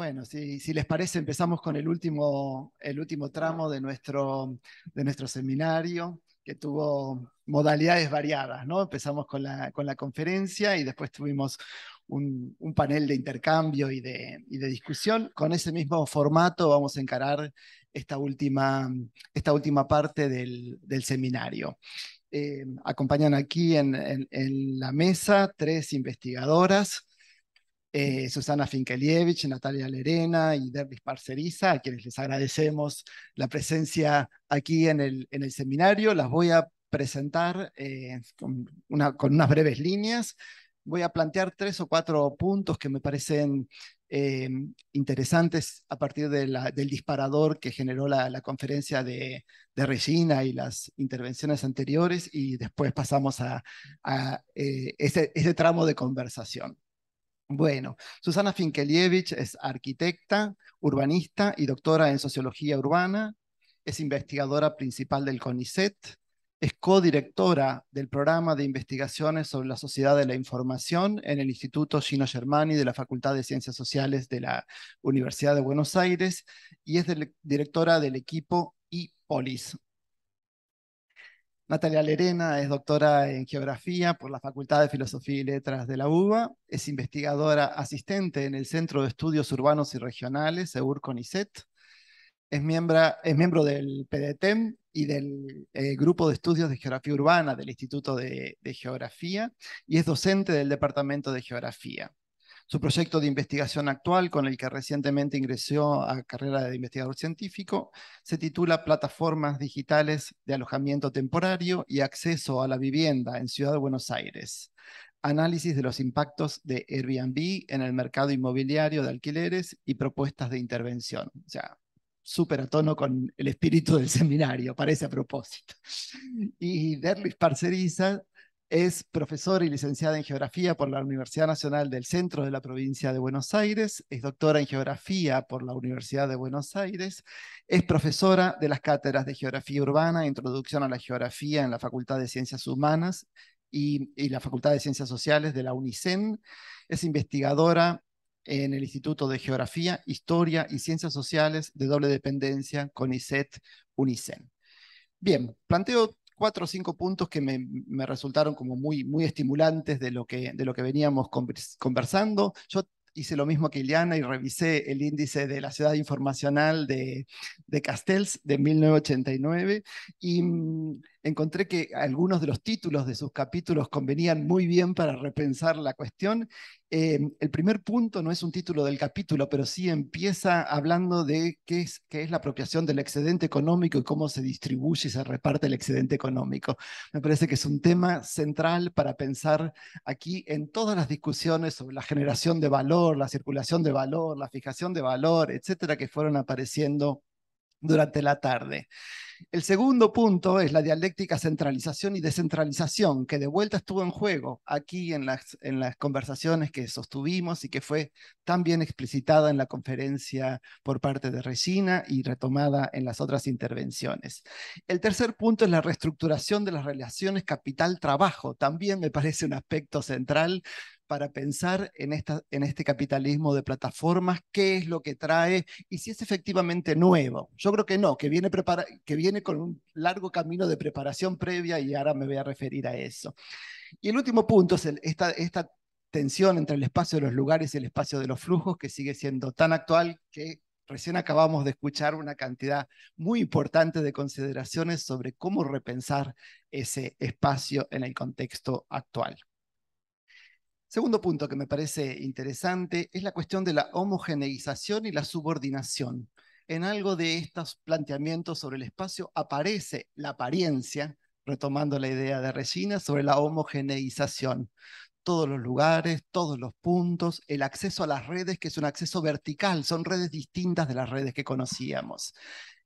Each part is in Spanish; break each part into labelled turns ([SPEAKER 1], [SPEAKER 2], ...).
[SPEAKER 1] Bueno, si, les parece, empezamos con el último, el último tramo de nuestro, de nuestro seminario, que tuvo modalidades variadas, Empezamos con la, conferencia y después tuvimos un, panel de intercambio y de, discusión. Con ese mismo formato vamos a encarar esta última, esta última parte del, seminario. Eh, acompañan aquí en, en la mesa tres investigadoras eh, Susana Finkelievich, Natalia Lerena y Dervis Parceriza, a quienes les agradecemos la presencia aquí en el, seminario. Las voy a presentar eh, con, unas breves líneas. Voy a plantear tres o cuatro puntos que me parecen eh, interesantes a partir del disparador que generó la, conferencia de, Regina y las intervenciones anteriores y después pasamos a, ese, tramo de conversación. Bueno, Susana Finkelievich es arquitecta, urbanista y doctora en sociología urbana, es investigadora principal del CONICET, es codirectora del programa de investigaciones sobre la sociedad de la información en el Instituto Gino Germani de la Facultad de Ciencias Sociales de la Universidad de Buenos Aires y es directora del equipo IPOLIS, Natalia Lerena es doctora en Geografía por la Facultad de Filosofía y Letras de la UBA, es investigadora asistente en el Centro de Estudios Urbanos y Regionales, EURCONICET, es, es miembro del PDTEM y del eh, Grupo de Estudios de Geografía Urbana del Instituto de Geografía y es docente del Departamento de Geografía. Su proyecto de investigación actual, con el que recientemente ingresó a carrera de investigador científico, se titula Plataformas Digitales de Alojamiento Temporario y Acceso a la Vivienda en Ciudad de Buenos Aires. Análisis de los impactos de Airbnb en el mercado inmobiliario de alquileres y propuestas de intervención. O sea, súper a tono con el espíritu del seminario, parece a propósito. Y Derlis Parceriza es profesora y licenciada en Geografía por la Universidad Nacional del Centro de la Provincia de Buenos Aires, es doctora en Geografía por la Universidad de Buenos Aires, es profesora de las cátedras de Geografía Urbana e Introducción a la Geografía en la Facultad de Ciencias Humanas y, la Facultad de Ciencias Sociales de la UNICEN, es investigadora en el Instituto de Geografía, Historia y Ciencias Sociales de Doble Dependencia, con CONICET, UNICEN. Bien, planteo cuatro o cinco puntos que me, resultaron como muy, muy estimulantes de lo que, de lo que veníamos conversando. Yo hice lo mismo que Ileana y revisé el índice de la ciudad informacional de, de Castells de 1989 y mm, encontré que algunos de los títulos de sus capítulos convenían muy bien para repensar la cuestión. Eh, el primer punto no es un título del capítulo, pero sí empieza hablando de qué es, qué es la apropiación del excedente económico y cómo se distribuye y se reparte el excedente económico. Me parece que es un tema central para pensar aquí en todas las discusiones sobre la generación de valor, la circulación de valor, la fijación de valor, etcétera, que fueron apareciendo durante la tarde. El segundo punto es la dialéctica centralización y descentralización, que de vuelta estuvo en juego aquí en las, en las conversaciones que sostuvimos y que fue también explicitada en la conferencia por parte de Regina y retomada en las otras intervenciones. El tercer punto es la reestructuración de las relaciones capital-trabajo. También me parece un aspecto central para pensar en, esta, en este capitalismo de plataformas, qué es lo que trae y si es efectivamente nuevo. Yo creo que no, que viene, prepara, que viene viene con un largo camino de preparación previa y ahora me voy a referir a eso. Y el último punto es esta tensión entre el espacio de los lugares y el espacio de los flujos que sigue siendo tan actual que recién acabamos de escuchar una cantidad muy importante de consideraciones sobre cómo repensar ese espacio en el contexto actual. Segundo punto que me parece interesante es la cuestión de la homogeneización y la subordinación en algo de estos planteamientos sobre el espacio aparece la apariencia, retomando la idea de Regina, sobre la homogeneización. Todos los lugares, todos los puntos, el acceso a las redes, que es un acceso vertical, son redes distintas de las redes que conocíamos.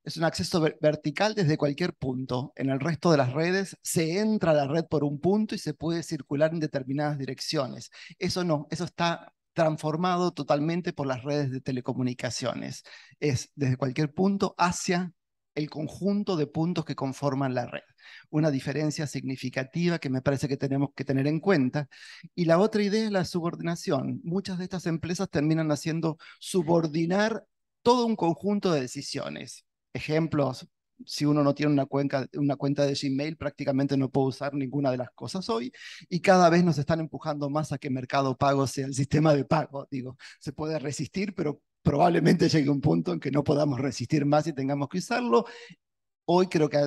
[SPEAKER 1] Es un acceso vertical desde cualquier punto. En el resto de las redes se entra a la red por un punto y se puede circular en determinadas direcciones. Eso no, eso está transformado totalmente por las redes de telecomunicaciones. Es desde cualquier punto hacia el conjunto de puntos que conforman la red. Una diferencia significativa que me parece que tenemos que tener en cuenta. Y la otra idea es la subordinación. Muchas de estas empresas terminan haciendo subordinar todo un conjunto de decisiones. Ejemplos si uno no tiene una, cuenca, una cuenta de Gmail, prácticamente no puede usar ninguna de las cosas hoy. Y cada vez nos están empujando más a que Mercado Pago sea el sistema de pago. Digo, se puede resistir, pero probablemente llegue un punto en que no podamos resistir más y tengamos que usarlo. Hoy creo que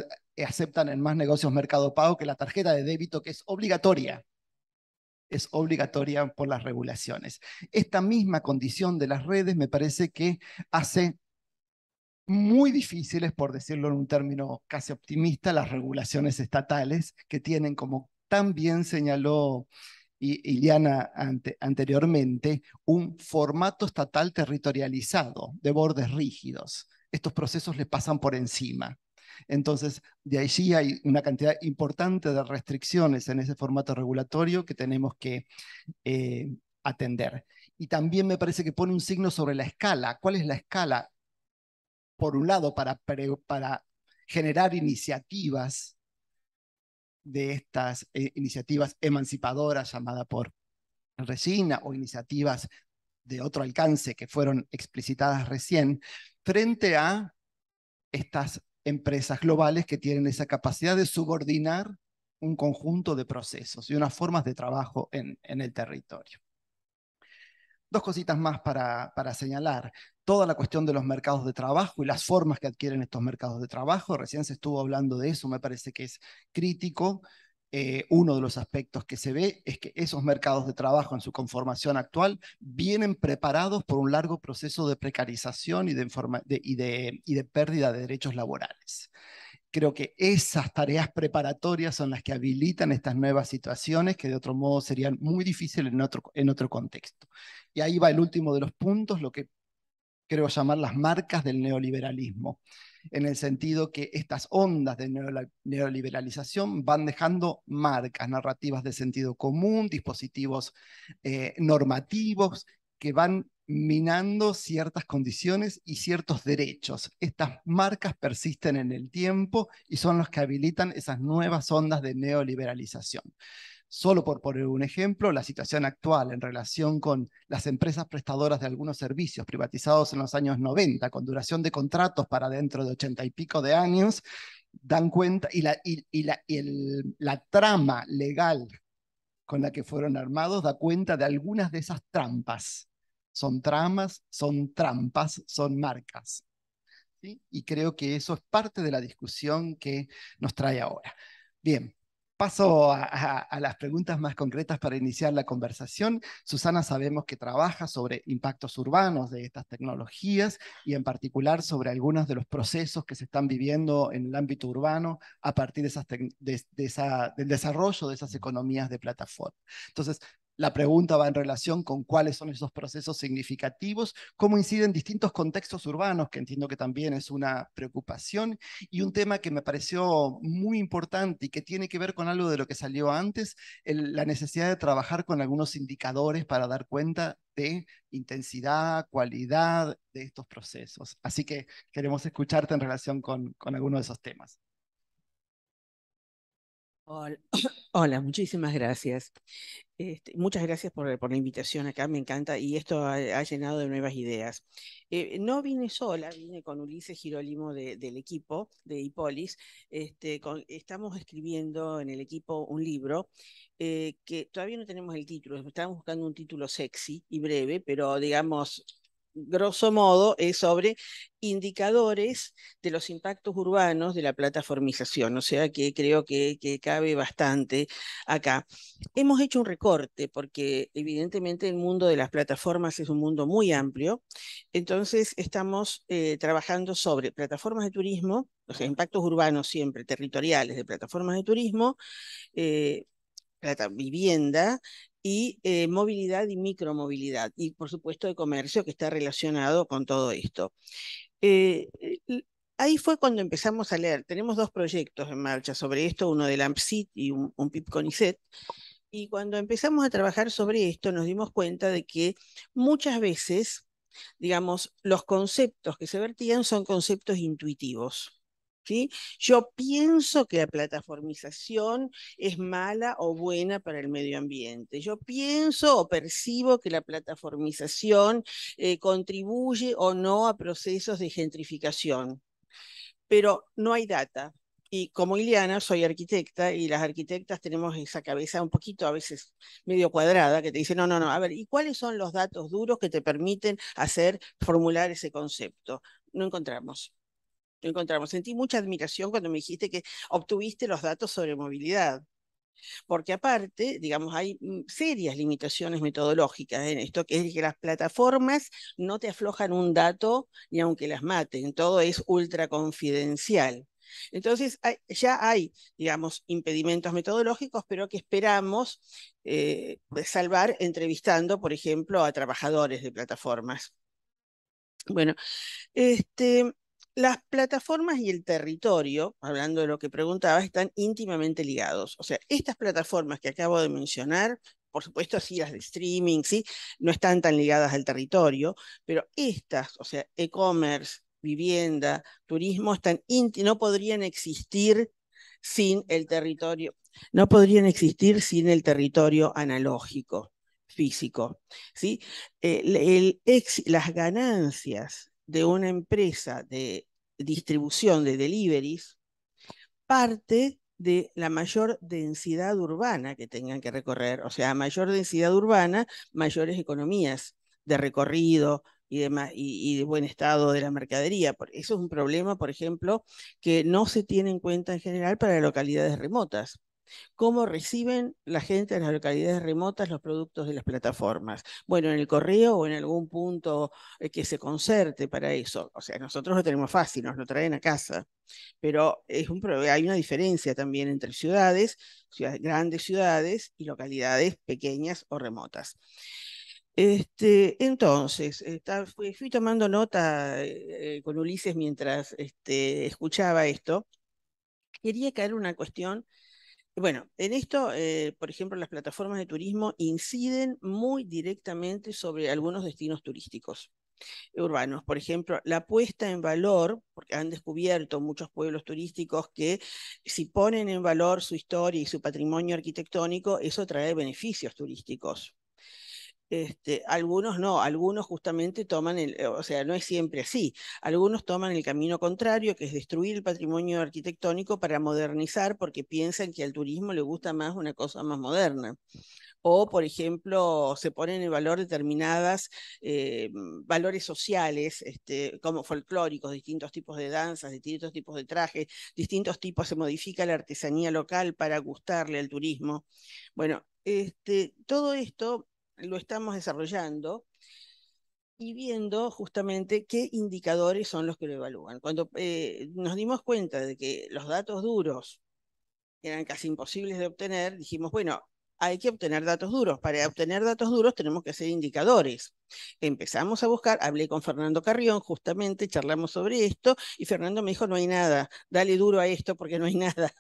[SPEAKER 1] aceptan en más negocios Mercado Pago que la tarjeta de débito, que es obligatoria. Es obligatoria por las regulaciones. Esta misma condición de las redes me parece que hace muy difíciles, por decirlo en un término casi optimista, las regulaciones estatales que tienen, como tan bien señaló Iliana anteriormente, un formato estatal territorializado de bordes rígidos. Estos procesos le pasan por encima. Entonces, de allí hay una cantidad importante de restricciones en ese formato regulatorio que tenemos que eh, atender. Y también me parece que pone un signo sobre la escala. ¿Cuál es la escala? por un lado, para, generar iniciativas de estas eh, iniciativas emancipadoras llamadas por Resina o iniciativas de otro alcance que fueron explicitadas recién, frente a estas empresas globales que tienen esa capacidad de subordinar un conjunto de procesos y unas formas de trabajo en, en el territorio. Dos cositas más para, para señalar toda la cuestión de los mercados de trabajo y las formas que adquieren estos mercados de trabajo. Recién se estuvo hablando de eso, me parece que es crítico. Eh, uno de los aspectos que se ve es que esos mercados de trabajo en su conformación actual vienen preparados por un largo proceso de precarización y de, pérdida de derechos laborales. Creo que esas tareas preparatorias son las que habilitan estas nuevas situaciones que de otro modo serían muy difíciles en otro, en otro contexto. Y ahí va el último de los puntos, lo que creo llamar las marcas del neoliberalismo, en el sentido que estas ondas de neoliberalización van dejando marcas, narrativas de sentido común, dispositivos eh, normativos que van minando ciertas condiciones y ciertos derechos. Estas marcas persisten en el tiempo y son las que habilitan esas nuevas ondas de neoliberalización. Solo por poner un ejemplo, la situación actual en relación con las empresas prestadoras de algunos servicios privatizados en los años 90, con duración de contratos para dentro de ochenta y pico de años, dan cuenta, y, la, trama legal con la que fueron armados da cuenta de algunas de esas trampas. Son tramas, son trampas, son marcas. Y creo que eso es parte de la discusión que nos trae ahora. Bien, Paso a, las preguntas más concretas para iniciar la conversación. Susana, sabemos que trabaja sobre impactos urbanos de estas tecnologías y en particular sobre algunos de los procesos que se están viviendo en el ámbito urbano a partir de del desarrollo de esas economías de plataforma. Entonces, la pregunta va en relación con cuáles son esos procesos significativos, cómo inciden distintos contextos urbanos, que entiendo que también es una preocupación, y un tema que me pareció muy importante y que tiene que ver con algo de lo que salió antes, la necesidad de trabajar con algunos indicadores para dar cuenta de intensidad, cualidad de estos procesos. Así que queremos escucharte en relación con, con de esos temas.
[SPEAKER 2] Hola, muchísimas gracias. Este, muchas gracias por, la invitación acá, me encanta y esto ha, llenado de nuevas ideas. Eh, no vine sola, vine con Ulises Girolimo del equipo de Hipolis. Este, estamos escribiendo en el equipo un libro eh, que todavía no tenemos el título, estamos buscando un título sexy y breve, pero digamos grosso modo, es sobre indicadores de los impactos urbanos de la plataformización, o sea que creo que, cabe bastante acá. Hemos hecho un recorte porque evidentemente el mundo de las plataformas es un mundo muy amplio, entonces estamos eh, trabajando sobre plataformas de turismo, los impactos urbanos siempre, territoriales de plataformas de turismo, eh, vivienda, y eh, movilidad y micromovilidad, y por supuesto de comercio que está relacionado con todo esto. Eh, eh, ahí fue cuando empezamos a leer. Tenemos dos proyectos en marcha sobre esto, uno de AMPSIT y un, un PIP CONICET. Y cuando empezamos a trabajar sobre esto, nos dimos cuenta de que muchas veces, digamos, los conceptos que se vertían son conceptos intuitivos. Yo pienso que la plataformización es mala o buena para el medio ambiente. Yo pienso o percibo que la plataformización eh, contribuye o no a procesos de gentrificación. Pero no hay data, y como Ileana, soy arquitecta y las arquitectas tenemos esa cabeza un poquito a veces medio cuadrada que te dice, no, no, no, a ver, ¿y cuáles son los datos duros que te permiten hacer, formular ese concepto? No encontramos encontramos. Sentí mucha admiración cuando me dijiste que obtuviste los datos sobre movilidad, porque aparte, digamos, hay mm, serias limitaciones metodológicas en esto, que es que las plataformas no te aflojan un dato ni aunque las maten, todo es ultra confidencial. Entonces, ya hay, digamos, impedimentos metodológicos, pero que esperamos eh, salvar entrevistando, por ejemplo, a trabajadores de plataformas. Bueno, este, las plataformas y el territorio, hablando de lo que preguntaba, están íntimamente ligados. O sea, estas plataformas que acabo de mencionar, por supuesto, sí, las de streaming, sí, no están tan ligadas al territorio, pero estas, o sea, e-commerce, vivienda, turismo, están no podrían existir sin el territorio, no podrían existir sin el territorio analógico físico, ¿sí? las ganancias de una empresa de distribución de deliveries parte de la mayor densidad urbana que tengan que recorrer. O sea, mayor densidad urbana, mayores economías de recorrido y, de, y, buen estado de la mercadería. Eso es un problema, por ejemplo, que no se tiene en cuenta en general para localidades remotas. ¿Cómo reciben la gente en las localidades remotas los productos de las plataformas? Bueno, en el correo o en algún punto eh, que se concerte para eso. O sea, nosotros lo tenemos fácil, nos lo traen a casa, pero hay una diferencia también entre ciudades, grandes ciudades y localidades pequeñas o remotas. Este, entonces, fui, tomando nota eh, eh, con Ulises mientras este, escuchaba esto. Quería caer una cuestión bueno, en esto, eh, por ejemplo, las plataformas de turismo inciden muy directamente sobre algunos destinos turísticos urbanos. Por ejemplo, la puesta en valor, porque han descubierto muchos pueblos turísticos que si ponen en valor su historia y su patrimonio arquitectónico, eso trae beneficios turísticos. Este, algunos no, algunos justamente toman el, eh, o sea, no es siempre así, algunos toman el camino contrario, que es destruir el patrimonio arquitectónico para modernizar, porque piensan que al turismo le gusta más una cosa más moderna. O, por ejemplo, se ponen en valor determinadas eh, valores sociales, este, como folclóricos, distintos tipos de danzas, distintos tipos de trajes, distintos tipos, se modifica la artesanía local para gustarle al turismo. Bueno, este, todo esto lo estamos desarrollando y viendo justamente qué indicadores son los que lo evalúan. Cuando eh, nos dimos cuenta de que los datos duros eran casi imposibles de obtener, dijimos, bueno, hay que obtener datos duros. Para obtener datos duros tenemos que hacer indicadores. Empezamos a buscar, hablé con Fernando Carrión, justamente charlamos sobre esto, y Fernando me dijo, no hay nada, dale duro a esto porque no hay nada.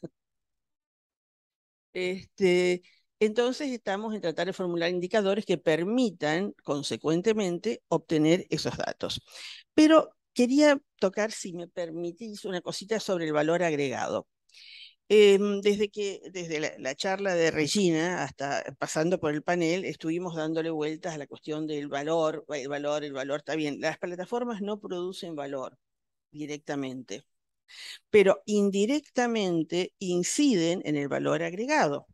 [SPEAKER 2] Este, entonces estamos en tratar de formular indicadores que permitan, consecuentemente, obtener esos datos. Pero quería tocar, si me permitís, una cosita sobre el valor agregado. Em, desde que, desde la, charla de Regina hasta pasando por el panel, estuvimos dándole vueltas a la cuestión del valor, el valor, el valor, está bien. Las plataformas no producen valor directamente, pero indirectamente inciden en el valor agregado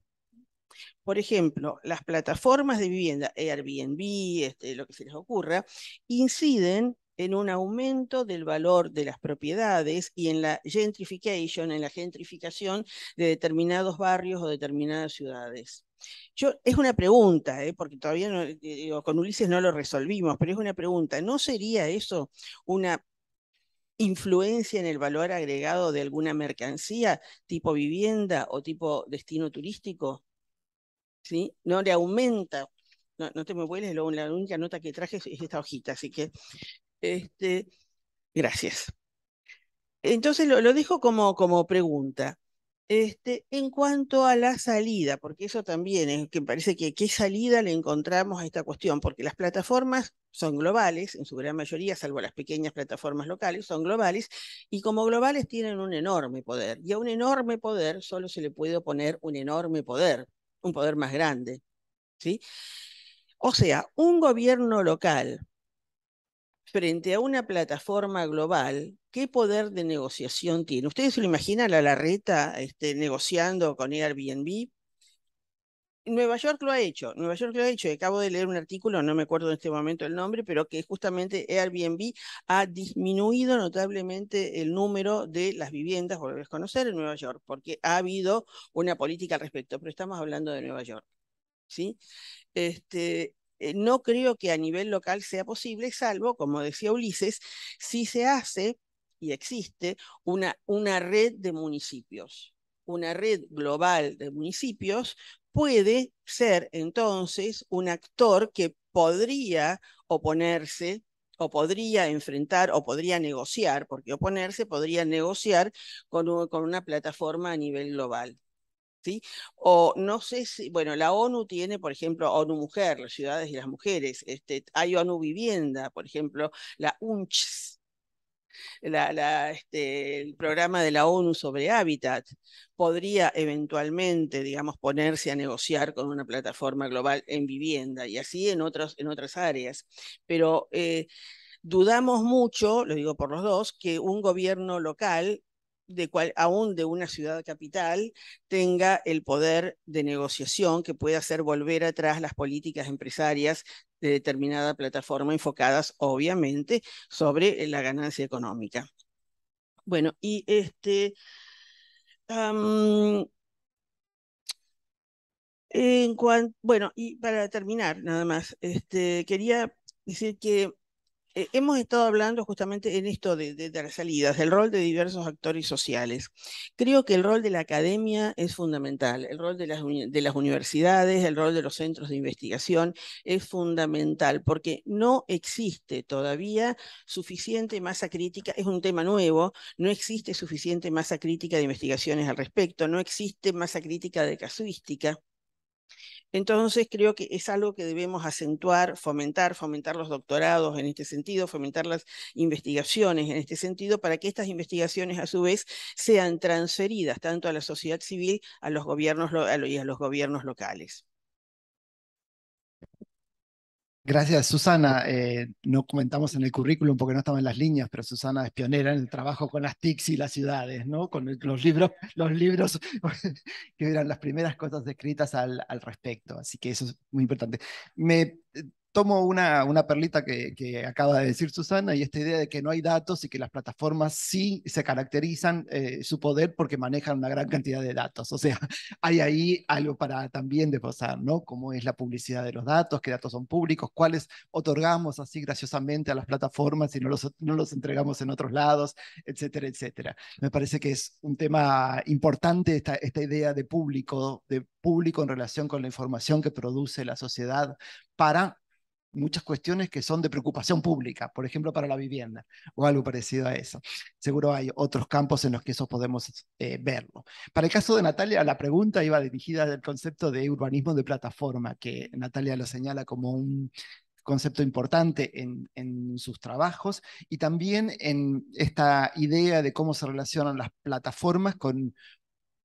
[SPEAKER 2] por ejemplo, las plataformas de vivienda, Airbnb, este, lo que se les ocurra, inciden en un aumento del valor de las propiedades y en la gentrification, en la gentrificación de determinados barrios o determinadas ciudades. Yo, es una pregunta, ¿eh? porque todavía eh, con Ulises no lo resolvimos, pero es una pregunta. ¿No sería eso una influencia en el valor agregado de alguna mercancía tipo vivienda o tipo destino turístico? No le aumenta. No, te me vueles, la única nota que traje es, esta hojita, así que este, gracias. Entonces lo, lo dejo como, como pregunta. Este, en cuanto a la salida, porque eso también es que parece que qué salida le encontramos a esta cuestión, porque las plataformas son globales, en su gran mayoría, salvo las pequeñas plataformas locales, son globales, y como globales tienen un enorme poder, y a un enorme poder solo se le puede oponer un enorme poder un poder más grande. ¿sí? O sea, un gobierno local frente a una plataforma global, ¿qué poder de negociación tiene? ¿Ustedes se lo imaginan a la reta este, negociando con Airbnb? Nueva York lo ha hecho, Nueva York lo ha hecho. Acabo de leer un artículo, no me acuerdo en este momento el nombre, pero que justamente Airbnb ha disminuido notablemente el número de las viviendas, a conocer, en Nueva York, porque ha habido una política al respecto, pero estamos hablando de Nueva York. ¿sí? Este, eh, no creo que a nivel local sea posible, salvo, como decía Ulises, si se hace y existe una, una red de municipios una red global de municipios puede ser entonces un actor que podría oponerse o podría enfrentar o podría negociar, porque oponerse podría negociar con, con una plataforma a nivel global. ¿Sí? O no sé si, bueno, la ONU tiene, por ejemplo, ONU Mujer, las ciudades y las mujeres, este, hay ONU Vivienda, por ejemplo, la UNCHS, este, el programa de la ONU sobre hábitat, podría eventualmente, digamos, ponerse a negociar con una plataforma global en vivienda y así en, en otras áreas. Pero eh, dudamos mucho, lo digo por los dos, que un gobierno local de cual, aún de una ciudad capital, tenga el poder de negociación que pueda hacer volver atrás las políticas empresarias de determinada plataforma enfocadas obviamente sobre eh, la ganancia económica. Bueno, y este... en bueno, y para terminar, nada más, este, quería decir que eh, hemos estado hablando justamente en esto de, las salidas, del rol de diversos actores sociales. Creo que el rol de la academia es fundamental, el rol de las universidades, el rol de los centros de investigación es fundamental, porque no existe todavía suficiente masa crítica, es un tema nuevo, no existe suficiente masa crítica de investigaciones al respecto, no existe masa crítica de casuística. Entonces, creo que es algo que debemos acentuar, fomentar, fomentar los doctorados en este sentido, fomentar las investigaciones en este sentido, para que estas investigaciones, a su vez, sean transferidas tanto a la sociedad civil, a los gobiernos y a los gobiernos locales.
[SPEAKER 1] Gracias, Susana. Eh, no comentamos en el currículum porque no estaba en las líneas, pero Susana es pionera en el trabajo con las TICs y las ciudades, ¿no? Con los libros, los libros que eran las primeras cosas escritas al, al, respecto. Así que eso es muy importante. Me tomo una, una perlita que, acaba de decir Susana y esta idea de que no hay datos y que las plataformas sí se caracterizan eh, su poder porque manejan una gran cantidad de datos. O sea, hay ahí algo para también desposar, ¿no? Cómo es la publicidad de los datos, qué datos son públicos, cuáles otorgamos así graciosamente a las plataformas y no los, entregamos en otros lados, etcétera, etcétera. Me parece que es un tema importante esta, esta idea de público, de público en relación con la información que produce la sociedad para muchas cuestiones que son de preocupación pública, por ejemplo, para la vivienda o algo parecido a eso. Seguro hay otros campos en los que eso podemos eh, verlo. Para el caso de Natalia, la pregunta iba dirigida al concepto de urbanismo de plataforma, que Natalia lo señala como un concepto importante en, en, sus trabajos y también en esta idea de cómo se relacionan las plataformas con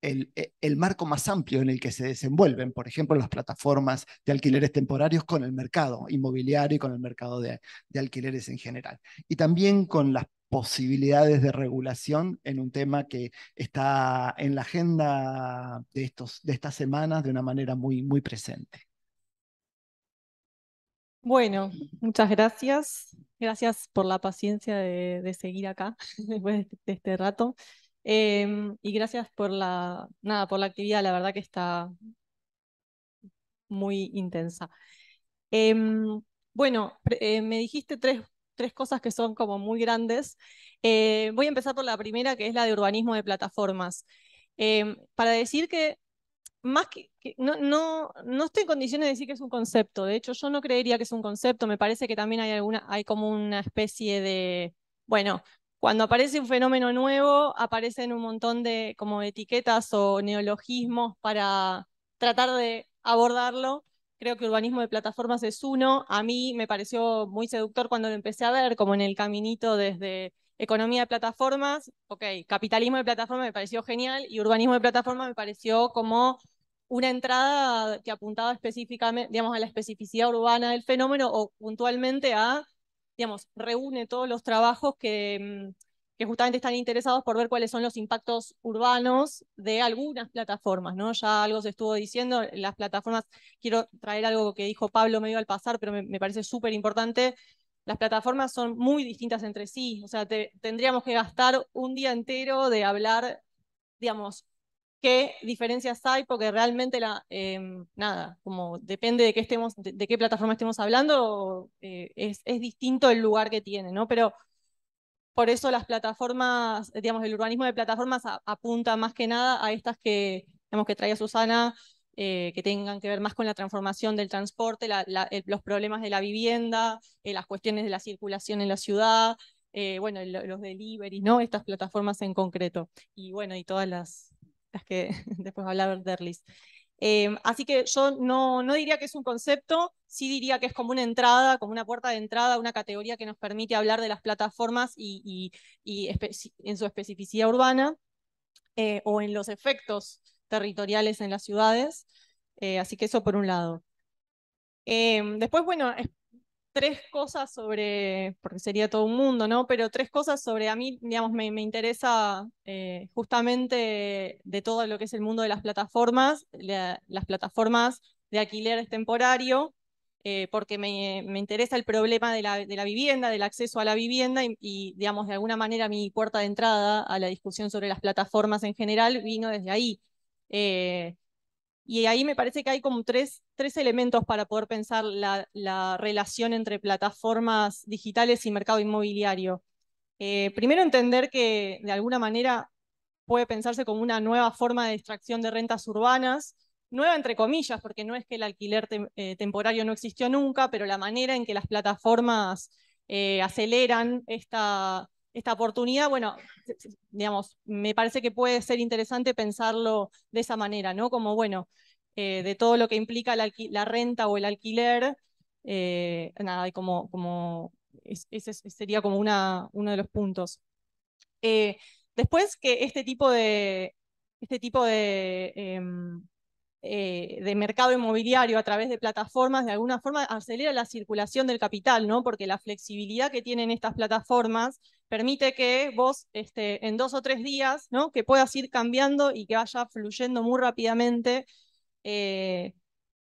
[SPEAKER 1] e, el, marco más amplio en el que se desenvuelven, por ejemplo, las plataformas de alquileres temporarios con el mercado inmobiliario y con el mercado de, alquileres en general. Y también con las posibilidades de regulación en un tema que está en la agenda de, estos, de estas semanas de una manera muy, muy presente.
[SPEAKER 3] Bueno, muchas gracias. Gracias por la paciencia de, de seguir acá después de este rato. Em, y gracias por la, nada, por la actividad, la verdad que está muy intensa. Em, bueno, eh, me dijiste tres, cosas que son como muy grandes. Eh, voy a empezar por la primera, que es la de urbanismo de plataformas. Em, para decir que más que, no, no, no, estoy en condiciones de decir que es un concepto. De hecho, yo no creería que es un concepto. Me parece que también hay alguna, hay como una especie de, bueno, cuando aparece un fenómeno nuevo, aparecen un montón de como etiquetas o neologismos para tratar de abordarlo. Creo que urbanismo de plataformas es uno. A mí me pareció muy seductor cuando lo empecé a ver, como en el caminito desde economía de plataformas, ok, capitalismo de plataformas me pareció genial y urbanismo de plataformas me pareció como una entrada que apuntaba específicamente, digamos, a la especificidad urbana del fenómeno o puntualmente a digamos, reúne todos los trabajos mm, que, justamente están interesados por ver cuáles son los impactos urbanos de algunas plataformas, ¿no? Ya algo se estuvo diciendo, las plataformas, quiero traer algo que dijo Pablo medio al pasar, pero me, parece súper importante, las plataformas son muy distintas entre sí, o sea, tendríamos que gastar un día entero de hablar, digamos, qué diferencias hay, porque realmente la, em, nada, como depende de qué estemos, de, qué plataforma estemos hablando, eh, es, es, distinto el lugar que tiene, ¿no? Pero por eso las plataformas, digamos, el urbanismo de plataformas apunta más que nada a estas que, digamos, que a Susana, eh, que tengan que ver más con la transformación del transporte, eh, los problemas de la vivienda, las cuestiones de la circulación en la ciudad, bueno, los deliveries, ¿no? Estas plataformas en concreto. Y bueno, y todas las, las que después va a hablar em, así que yo no, no diría que es un concepto, sí diría que es como una entrada, como una puerta de entrada, una categoría que nos permite hablar de las plataformas y, en su especificidad urbana eh, o en los efectos territoriales en las ciudades. Eh, así que eso por un lado. Em, después, bueno, tres cosas sobre, porque sería todo un mundo, ¿no? Pero tres cosas sobre a mí, digamos, me, interesa eh, justamente de todo lo que es el mundo de las plataformas, las plataformas de alquiler temporario, eh, porque me, interesa el problema de la, de la, vivienda, del acceso a la vivienda y, digamos, de alguna manera mi puerta de entrada a la discusión sobre las plataformas en general vino desde ahí. Eh, y ahí me parece que hay como tres, tres elementos para poder pensar la, relación entre plataformas digitales y mercado inmobiliario. Eh, primero, entender que de alguna manera puede pensarse como una nueva forma de extracción de rentas urbanas, nueva entre comillas, porque no es que el alquiler eh, temporario no existió nunca, pero la manera en que las plataformas eh, aceleran esta esta oportunidad, bueno, digamos, me parece que puede ser interesante pensarlo de esa manera, ¿no? Como, bueno, eh, de todo lo que implica la, renta o el alquiler, eh, nada, como, como ese sería como una, uno de los puntos. Eh, después que este tipo de, este tipo de em, eh, de mercado inmobiliario a través de plataformas, de alguna forma acelera la circulación del capital, ¿no? Porque la flexibilidad que tienen estas plataformas permite que vos este, en dos o tres días, ¿no? Que puedas ir cambiando y que vaya fluyendo muy rápidamente. Eh,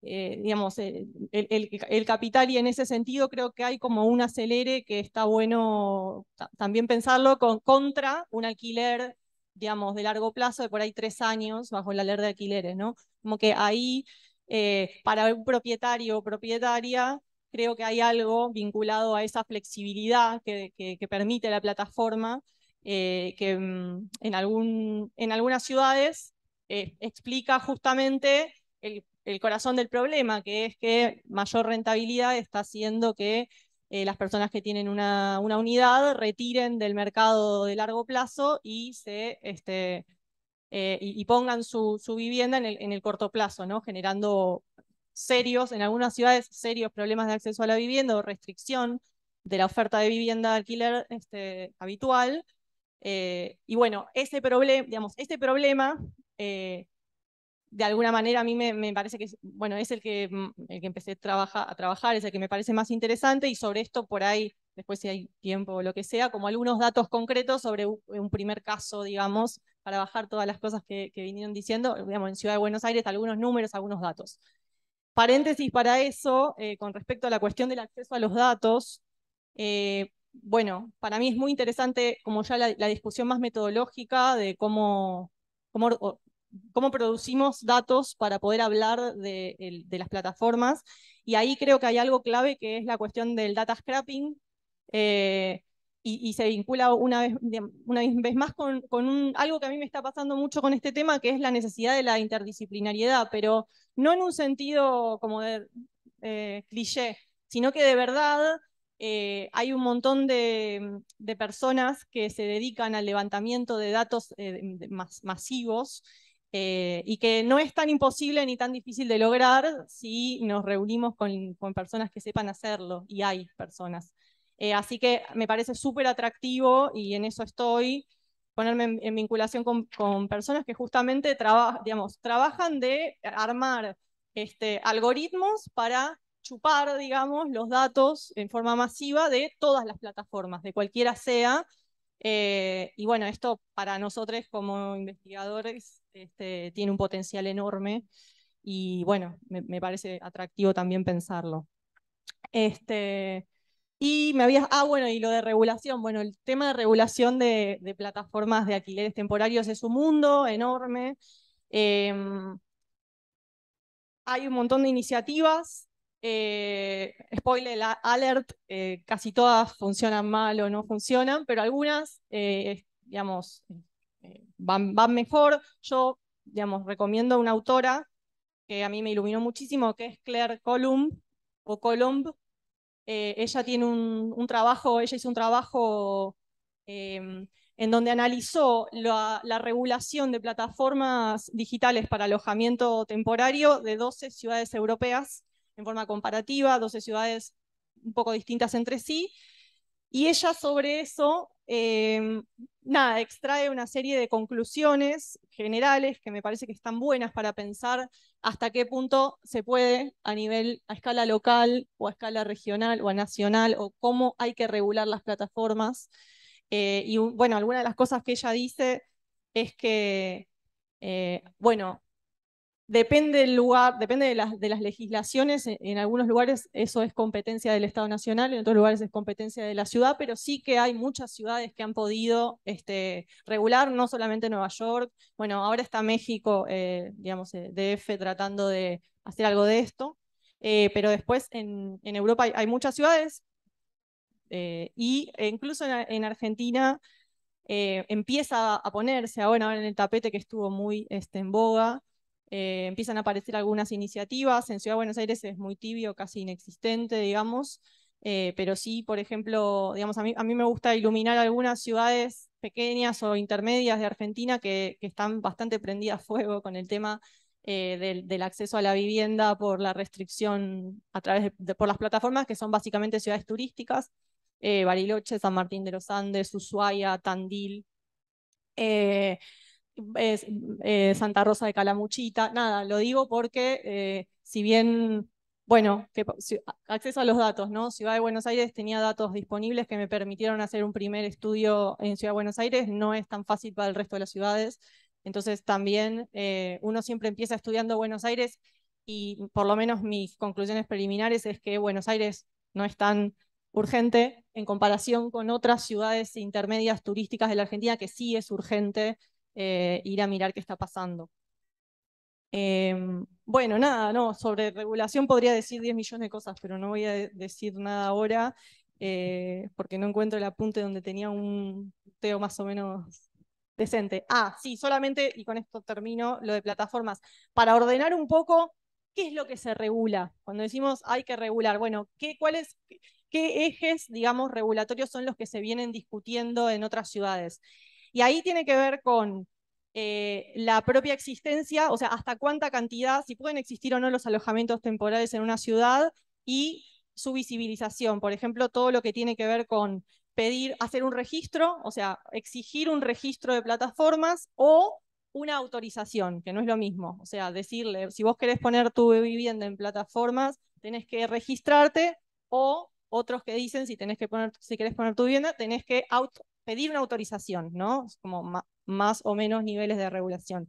[SPEAKER 3] eh, digamos, el, capital y en ese sentido creo que hay como un acelere que está bueno también pensarlo con, contra un alquiler, digamos, de largo plazo, de por ahí tres años bajo la ley de alquileres, ¿no? Como que ahí, eh, para un propietario o propietaria, creo que hay algo vinculado a esa flexibilidad que, permite la plataforma, eh, que mm, en, algún, en algunas ciudades eh, explica justamente el, corazón del problema, que es que mayor rentabilidad está haciendo que las personas que tienen una, una, unidad retiren del mercado de largo plazo y se este, eh, y, pongan su, vivienda en el, en el, corto plazo, ¿no? generando serios, en algunas ciudades, serios problemas de acceso a la vivienda o restricción de la oferta de vivienda de alquiler este, habitual. Eh, y bueno, ese problema, digamos, este problema eh, de alguna manera a mí me, parece que es, bueno, es el que, mm, el que empecé a trabajar, es el que me parece más interesante y sobre esto por ahí, después si hay tiempo o lo que sea, como algunos datos concretos sobre un primer caso, digamos, para bajar todas las cosas que, vinieron diciendo, digamos, en Ciudad de Buenos Aires, algunos números, algunos datos. Paréntesis para eso, eh, con respecto a la cuestión del acceso a los datos, eh, bueno, para mí es muy interesante como ya la, discusión más metodológica de cómo, cómo, producimos datos para poder hablar de, las plataformas. Y ahí creo que hay algo clave que es la cuestión del data scrapping. Eh, y, se vincula una vez, una vez más con, un, algo que a mí me está pasando mucho con este tema, que es la necesidad de la interdisciplinariedad, pero no en un sentido como de eh, cliché, sino que de verdad eh, hay un montón de, personas que se dedican al levantamiento de datos eh, masivos. y que no es tan imposible ni tan difícil de lograr si nos reunimos con, con personas que sepan hacerlo, y hay personas. Eh, así que me parece súper atractivo y en eso estoy, ponerme en, vinculación con, personas que justamente trabajan de armar este, algoritmos para chupar, digamos, los datos en forma masiva de todas las plataformas, de cualquiera sea. Eh, y bueno, esto para nosotros como investigadores este, tiene un potencial enorme y bueno, me, me parece atractivo también pensarlo. Este, y me habías, ah, bueno, y lo de regulación. Bueno, el tema de regulación de, plataformas de alquileres temporarios es un mundo enorme. Em, hay un montón de iniciativas. Eh, spoiler alert, eh, casi todas funcionan mal o no funcionan, pero algunas, eh, digamos, van, mejor. Yo, digamos, recomiendo una autora que a mí me iluminó muchísimo, que es Claire Columb, o Columb, eh, ella tiene un, trabajo, ella hizo un trabajo em, en donde analizó la, la, regulación de plataformas digitales para alojamiento temporario de 12 ciudades europeas en forma comparativa, 12 ciudades un poco distintas entre sí, y ella sobre eso Em, nada, extrae una serie de conclusiones generales que me parece que están buenas para pensar hasta qué punto se puede a nivel, a escala local o a escala regional o a nacional o cómo hay que regular las plataformas. Eh, y bueno, alguna de las cosas que ella dice es que, eh, bueno, Depende del lugar, depende de las, legislaciones, e, en, algunos lugares eso es competencia del Estado Nacional, en otros lugares es competencia de la ciudad, pero sí que hay muchas ciudades que han podido este, regular, no solamente Nueva York, bueno, ahora está México, eh, digamos, eh, DF tratando de hacer algo de esto, eh, pero después en, Europa hay, muchas ciudades y e incluso en, Argentina empieza a ponerse, ahora, en el tapete que estuvo muy este, en boga, eh, empiezan a aparecer algunas iniciativas. En Ciudad de Buenos Aires es muy tibio, casi inexistente, digamos. Eh, pero sí, por ejemplo, digamos, a mí, a mí me gusta iluminar algunas ciudades pequeñas o intermedias de Argentina que, están bastante prendidas a fuego con el tema eh, del, acceso a la vivienda por la restricción a través de, por las plataformas que son básicamente ciudades turísticas, Bariloche, San Martín de los Andes, Ushuaia, Tandil. Eh, Santa Rosa de Calamuchita, nada, lo digo porque eh, si bien, bueno, que, acceso a los datos, ¿no? Ciudad de Buenos Aires tenía datos disponibles que me permitieron hacer un primer estudio en Ciudad de Buenos Aires, no es tan fácil para el resto de las ciudades, entonces también eh, uno siempre empieza estudiando Buenos Aires y por lo menos mis conclusiones preliminares es que Buenos Aires no es tan urgente en comparación con otras ciudades intermedias turísticas de la Argentina que sí es urgente eh, ir a mirar qué está pasando. Em, bueno, nada, no, sobre regulación podría decir 10 millones de cosas, pero no voy a decir nada ahora eh, porque no encuentro el apunte donde tenía un teo más o menos decente. Ah, sí, solamente, y con esto termino, lo de plataformas. Para ordenar un poco, ¿qué es lo que se regula? Cuando decimos hay que regular, bueno, ¿qué, ¿qué ejes, digamos, regulatorios son los que se vienen discutiendo en otras ciudades? Y ahí tiene que ver con eh, la propia existencia, o sea, hasta cuánta cantidad, si pueden existir o no los alojamientos temporales en una ciudad y su visibilización. Por ejemplo, todo lo que tiene que ver con pedir, hacer un registro, o sea, exigir un registro de plataformas o una autorización, que no es lo mismo. O sea, decirle, si vos querés poner tu vivienda en plataformas, tenés que registrarte o otros que dicen, si, tenés que poner, si querés poner tu vivienda, tenés que auto pedir una autorización, ¿no? Como más o menos niveles de regulación.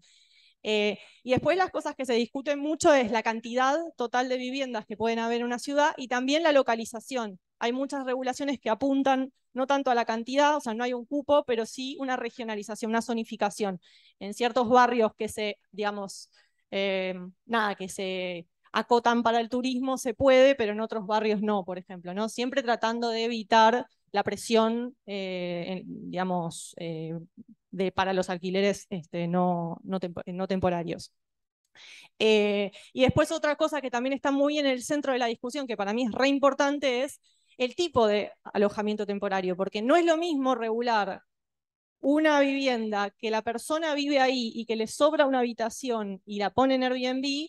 [SPEAKER 3] Eh, y después las cosas que se discuten mucho es la cantidad total de viviendas que pueden haber en una ciudad y también la localización. Hay muchas regulaciones que apuntan no tanto a la cantidad, o sea, no hay un cupo, pero sí una regionalización, una zonificación en ciertos barrios que se, digamos, eh, nada, que se acotan para el turismo, se puede, pero en otros barrios no, por ejemplo, ¿no? Siempre tratando de evitar la presión, eh, digamos, eh, de, para los alquileres este, no, no, temporarios. Eh, y después otra cosa que también está muy en el centro de la discusión, que para mí es re importante, es el tipo de alojamiento temporario, porque no es lo mismo regular una vivienda que la persona vive ahí y que le sobra una habitación y la pone en Airbnb,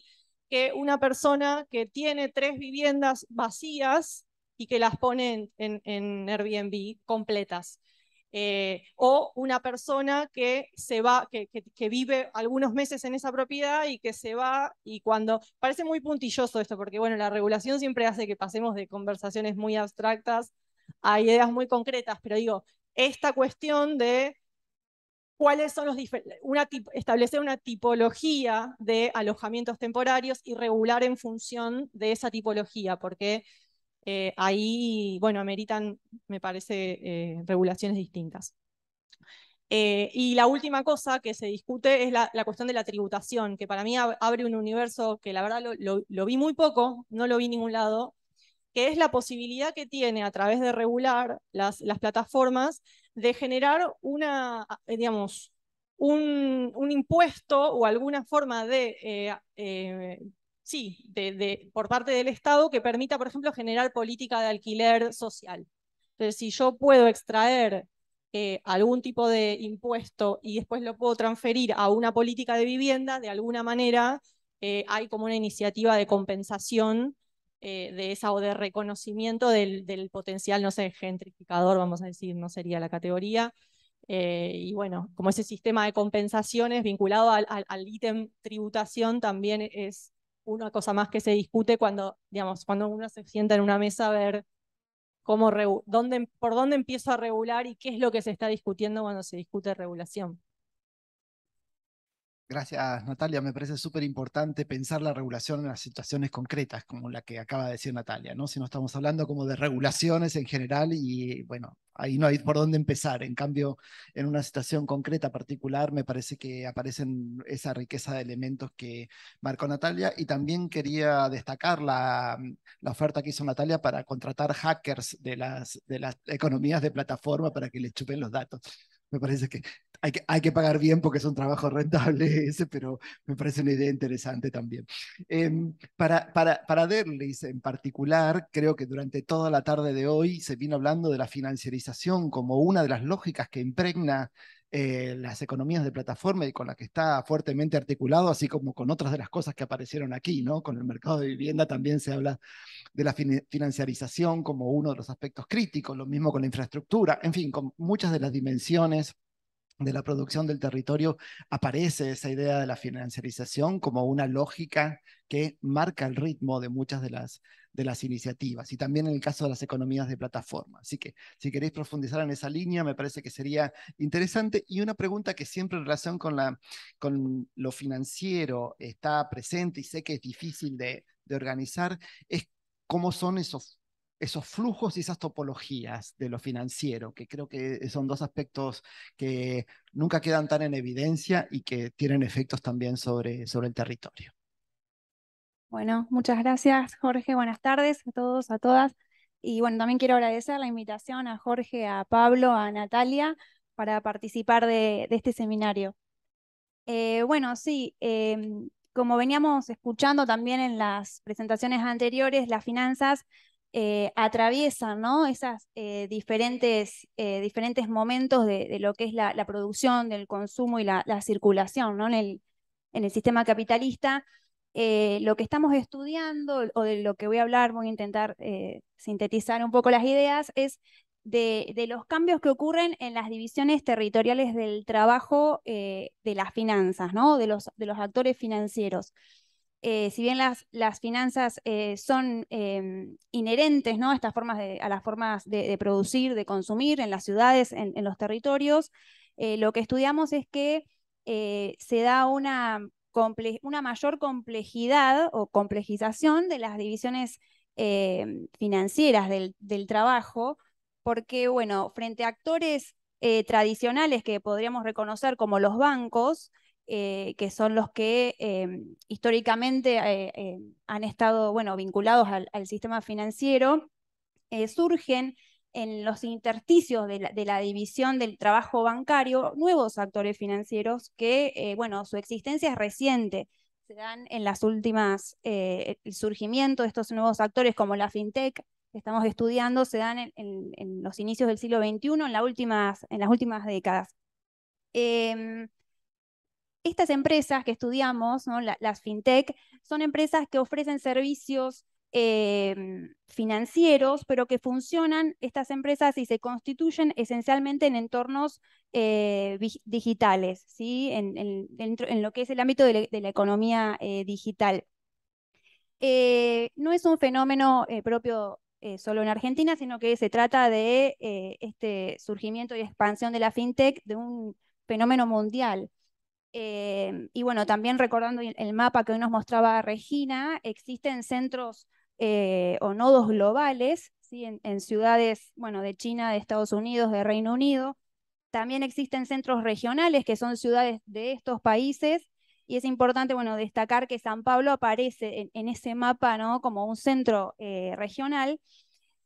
[SPEAKER 3] que una persona que tiene tres viviendas vacías y que las pone en, Airbnb completas. Eh, o una persona que se va, que, vive algunos meses en esa propiedad y que se va y cuando parece muy puntilloso esto, porque bueno, la regulación siempre hace que pasemos de conversaciones muy abstractas a ideas muy concretas, pero digo, esta cuestión de cuáles son los una establecer una tipología de alojamientos temporarios y regular en función de esa tipología, porque eh, ahí, bueno, ameritan, me parece, eh, regulaciones distintas. Eh, y la última cosa que se discute es la, cuestión de la tributación, que para mí abre un universo que la verdad lo, vi muy poco, no lo vi en ningún lado, que es la posibilidad que tiene a través de regular las, plataformas de generar una, digamos, un, impuesto o alguna forma de sí, por parte del Estado que permita, por ejemplo, generar política de alquiler social. Entonces, si yo puedo extraer eh, algún tipo de impuesto y después lo puedo transferir a una política de vivienda, de alguna manera eh, hay como una iniciativa de compensación eh, de esa o de reconocimiento del, del, potencial, no sé, gentrificador, vamos a decir, no sería la categoría. y bueno, como ese sistema de compensaciones vinculado al ítem tributación también es una cosa más que se discute cuando, digamos, cuando uno se sienta en una mesa a ver cómo dónde, por dónde empiezo a regular y qué es lo que se está discutiendo cuando se discute regulación.
[SPEAKER 1] Gracias, Natalia. Me parece súper importante pensar la regulación en las situaciones concretas, como la que acaba de decir Natalia, ¿no? Si no estamos hablando como de regulaciones en general y, bueno, ahí no hay por dónde empezar. En cambio, en una situación concreta, particular, me parece que aparecen esa riqueza de elementos que marcó Natalia. Y también quería destacar la, mm, oferta que hizo Natalia para contratar hackers de las, de las economías de plataforma para que le chupen los datos. Me parece que hay, que, hay que pagar bien porque es un trabajo rentable ese, pero me parece una idea interesante también. Em, para, para, para Derlis en particular, creo que durante toda la tarde de hoy se vino hablando de la financiarización como una de las lógicas que impregna eh, las economías de plataforma y con la que está fuertemente articulado, así como con otras de las cosas que aparecieron aquí, ¿no? Con el mercado de vivienda también se habla de la financiarización como uno de los aspectos críticos, lo mismo con la infraestructura, en fin, con muchas de las dimensiones de la producción del territorio aparece esa idea de la financiarización como una lógica que marca el ritmo de muchas de las, de las iniciativas y también en el caso de las economías de plataforma. Así que si queréis profundizar en esa línea, me parece que sería interesante. Y una pregunta que siempre en relación con, la, con lo financiero está presente y sé que es difícil de, de organizar es cómo son esos esos flujos y esas topologías de lo financiero, que creo que son dos aspectos que nunca quedan tan en evidencia y que tienen efectos también sobre, sobre el territorio.
[SPEAKER 4] Bueno, muchas gracias Jorge, buenas tardes a todos, a todas. Y bueno, también quiero agradecer la invitación a Jorge, a Pablo, a Natalia para participar de, este seminario. Eh, bueno, sí, em, como veníamos escuchando también en las presentaciones anteriores, las finanzas eh, atraviesan esos eh, diferentes, eh, diferentes momentos de, lo que es la, producción, del consumo y la, circulación en, el, sistema capitalista. lo que estamos estudiando, o de lo que voy a hablar, voy a intentar sintetizar un poco las ideas, es de, los cambios que ocurren en las divisiones territoriales del trabajo de las finanzas, de los actores financieros. Eh, si bien las, finanzas eh, son em, inherentes ¿no? Estas formas a las formas de, producir, de consumir en las ciudades, en, los territorios, eh, lo que estudiamos es que se da una, mayor complejidad o complejización de las divisiones em, financieras del, trabajo, porque, frente a actores tradicionales que podríamos reconocer como los bancos, eh, que son los que em, históricamente eh, em, han estado bueno, vinculados al, sistema financiero, eh, surgen en los intersticios de la, división del trabajo bancario nuevos actores financieros que, bueno, su existencia es reciente. Se dan en las últimas, el surgimiento de estos nuevos actores como la fintech que estamos estudiando, se dan en, los inicios del siglo XXI, en, las últimas, en las últimas décadas. Em, estas empresas que estudiamos, las fintech, son empresas que ofrecen servicios em, financieros, pero que funcionan estas empresas y se constituyen esencialmente en entornos eh, digitales, ¿sí? En, lo que es el ámbito de la, economía eh, digital. Eh, no es un fenómeno propio solo en Argentina, sino que se trata de este surgimiento y expansión de la fintech, de un fenómeno mundial. Em, y bueno, también recordando el mapa que hoy nos mostraba Regina, existen centros eh, o nodos globales en, ciudades bueno, de China, de Estados Unidos, de Reino Unido. También existen centros regionales que son ciudades de estos países. Y es importante bueno, destacar que San Pablo aparece en, ese mapa como un centro eh, regional.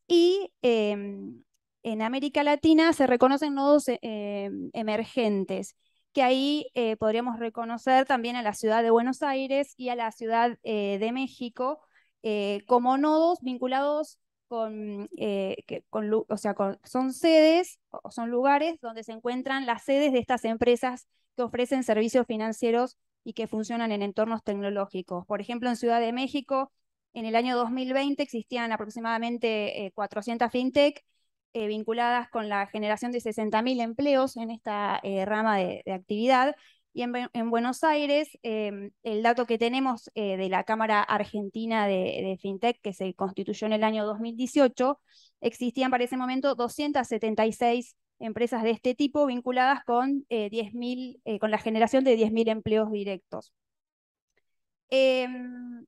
[SPEAKER 4] Y em, en América Latina se reconocen nodos eh, em, emergentes que ahí eh, podríamos reconocer también a la ciudad de Buenos Aires y a la ciudad eh, de México eh, como nodos vinculados con, que, con o sea, son sedes o son lugares donde se encuentran las sedes de estas empresas que ofrecen servicios financieros y que funcionan en entornos tecnológicos. Por ejemplo, en Ciudad de México, en el año 2020 existían aproximadamente 400 fintech eh, vinculadas con la generación de 60.000 empleos en esta eh, rama de, actividad. Y en, Buenos Aires, em, el dato que tenemos eh, de la Cámara Argentina de, FinTech, que se constituyó en el año 2018, existían para ese momento 276 empresas de este tipo vinculadas con, con la generación de 10.000 empleos directos. Em,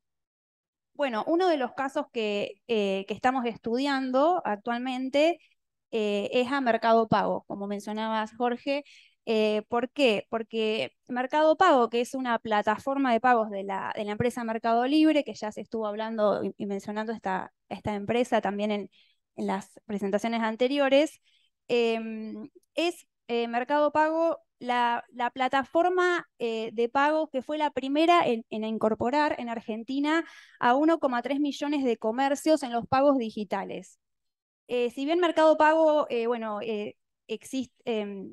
[SPEAKER 4] bueno, uno de los casos que, que estamos estudiando actualmente eh, es a Mercado Pago, como mencionabas Jorge. Eh, ¿Por qué? Porque Mercado Pago, que es una plataforma de pagos de la, empresa Mercado Libre, que ya se estuvo hablando y, mencionando esta, esta empresa también en, las presentaciones anteriores, em, es eh, Mercado Pago la, plataforma de pagos que fue la primera en incorporar en Argentina a 1,3 millones de comercios en los pagos digitales. Eh, si bien Mercado Pago, eh, bueno, eh, em,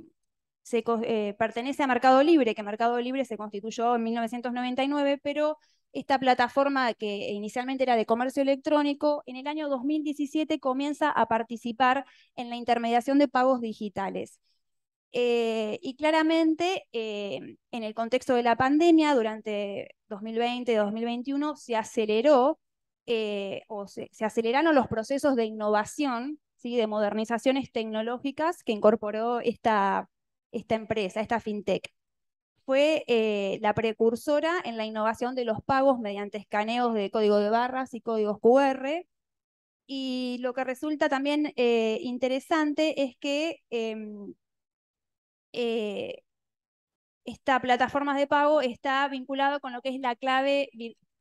[SPEAKER 4] pertenece a Mercado Libre, que Mercado Libre se constituyó en 1999, pero esta plataforma que inicialmente era de comercio electrónico, en el año 2017 comienza a participar en la intermediación de pagos digitales. y claramente, em, en el contexto de la pandemia, durante 2020-2021, se aceleró eh, o se, aceleraron los procesos de innovación, ¿sí? de modernizaciones tecnológicas que incorporó esta, esta empresa, esta fintech. Fue eh, la precursora en la innovación de los pagos mediante escaneos de código de barras y códigos QR. Y lo que resulta también eh, interesante es que em, esta plataforma de pago está vinculada con lo que es la clave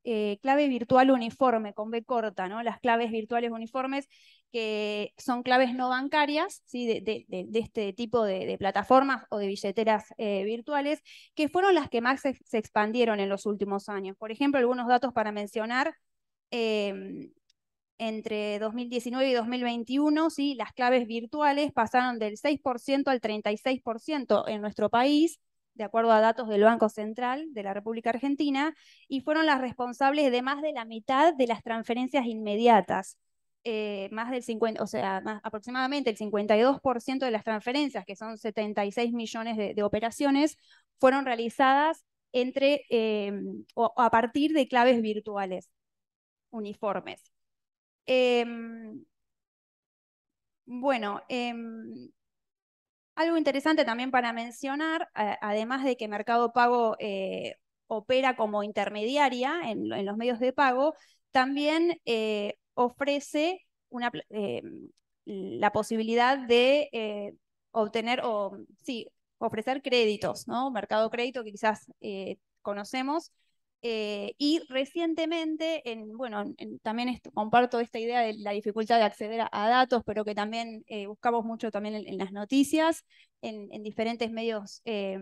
[SPEAKER 4] eh, clave virtual uniforme, con B corta, ¿no? las claves virtuales uniformes, que son claves no bancarias ¿sí? de, este tipo de, plataformas o de billeteras eh, virtuales, que fueron las que más se, expandieron en los últimos años. Por ejemplo, algunos datos para mencionar. Em, entre 2019 y 2021, ¿sí? las claves virtuales pasaron del 6% al 36% en nuestro país, de acuerdo a datos del Banco Central de la República Argentina, y fueron las responsables de más de la mitad de las transferencias inmediatas. Eh, más del 50, o sea, aproximadamente el 52% de las transferencias, que son 76 millones de, operaciones, fueron realizadas entre eh, a partir de claves virtuales uniformes. Em, bueno, em, algo interesante también para mencionar, eh, además de que Mercado Pago eh, opera como intermediaria en, los medios de pago, también eh, ofrece la posibilidad de obtener o sí, ofrecer créditos, ¿no? Mercado crédito que quizás conocemos, eh, y recientemente, bueno, también comparto esta idea de la dificultad de acceder a, datos, pero que también eh, buscamos mucho también en, las noticias, en, diferentes medios eh,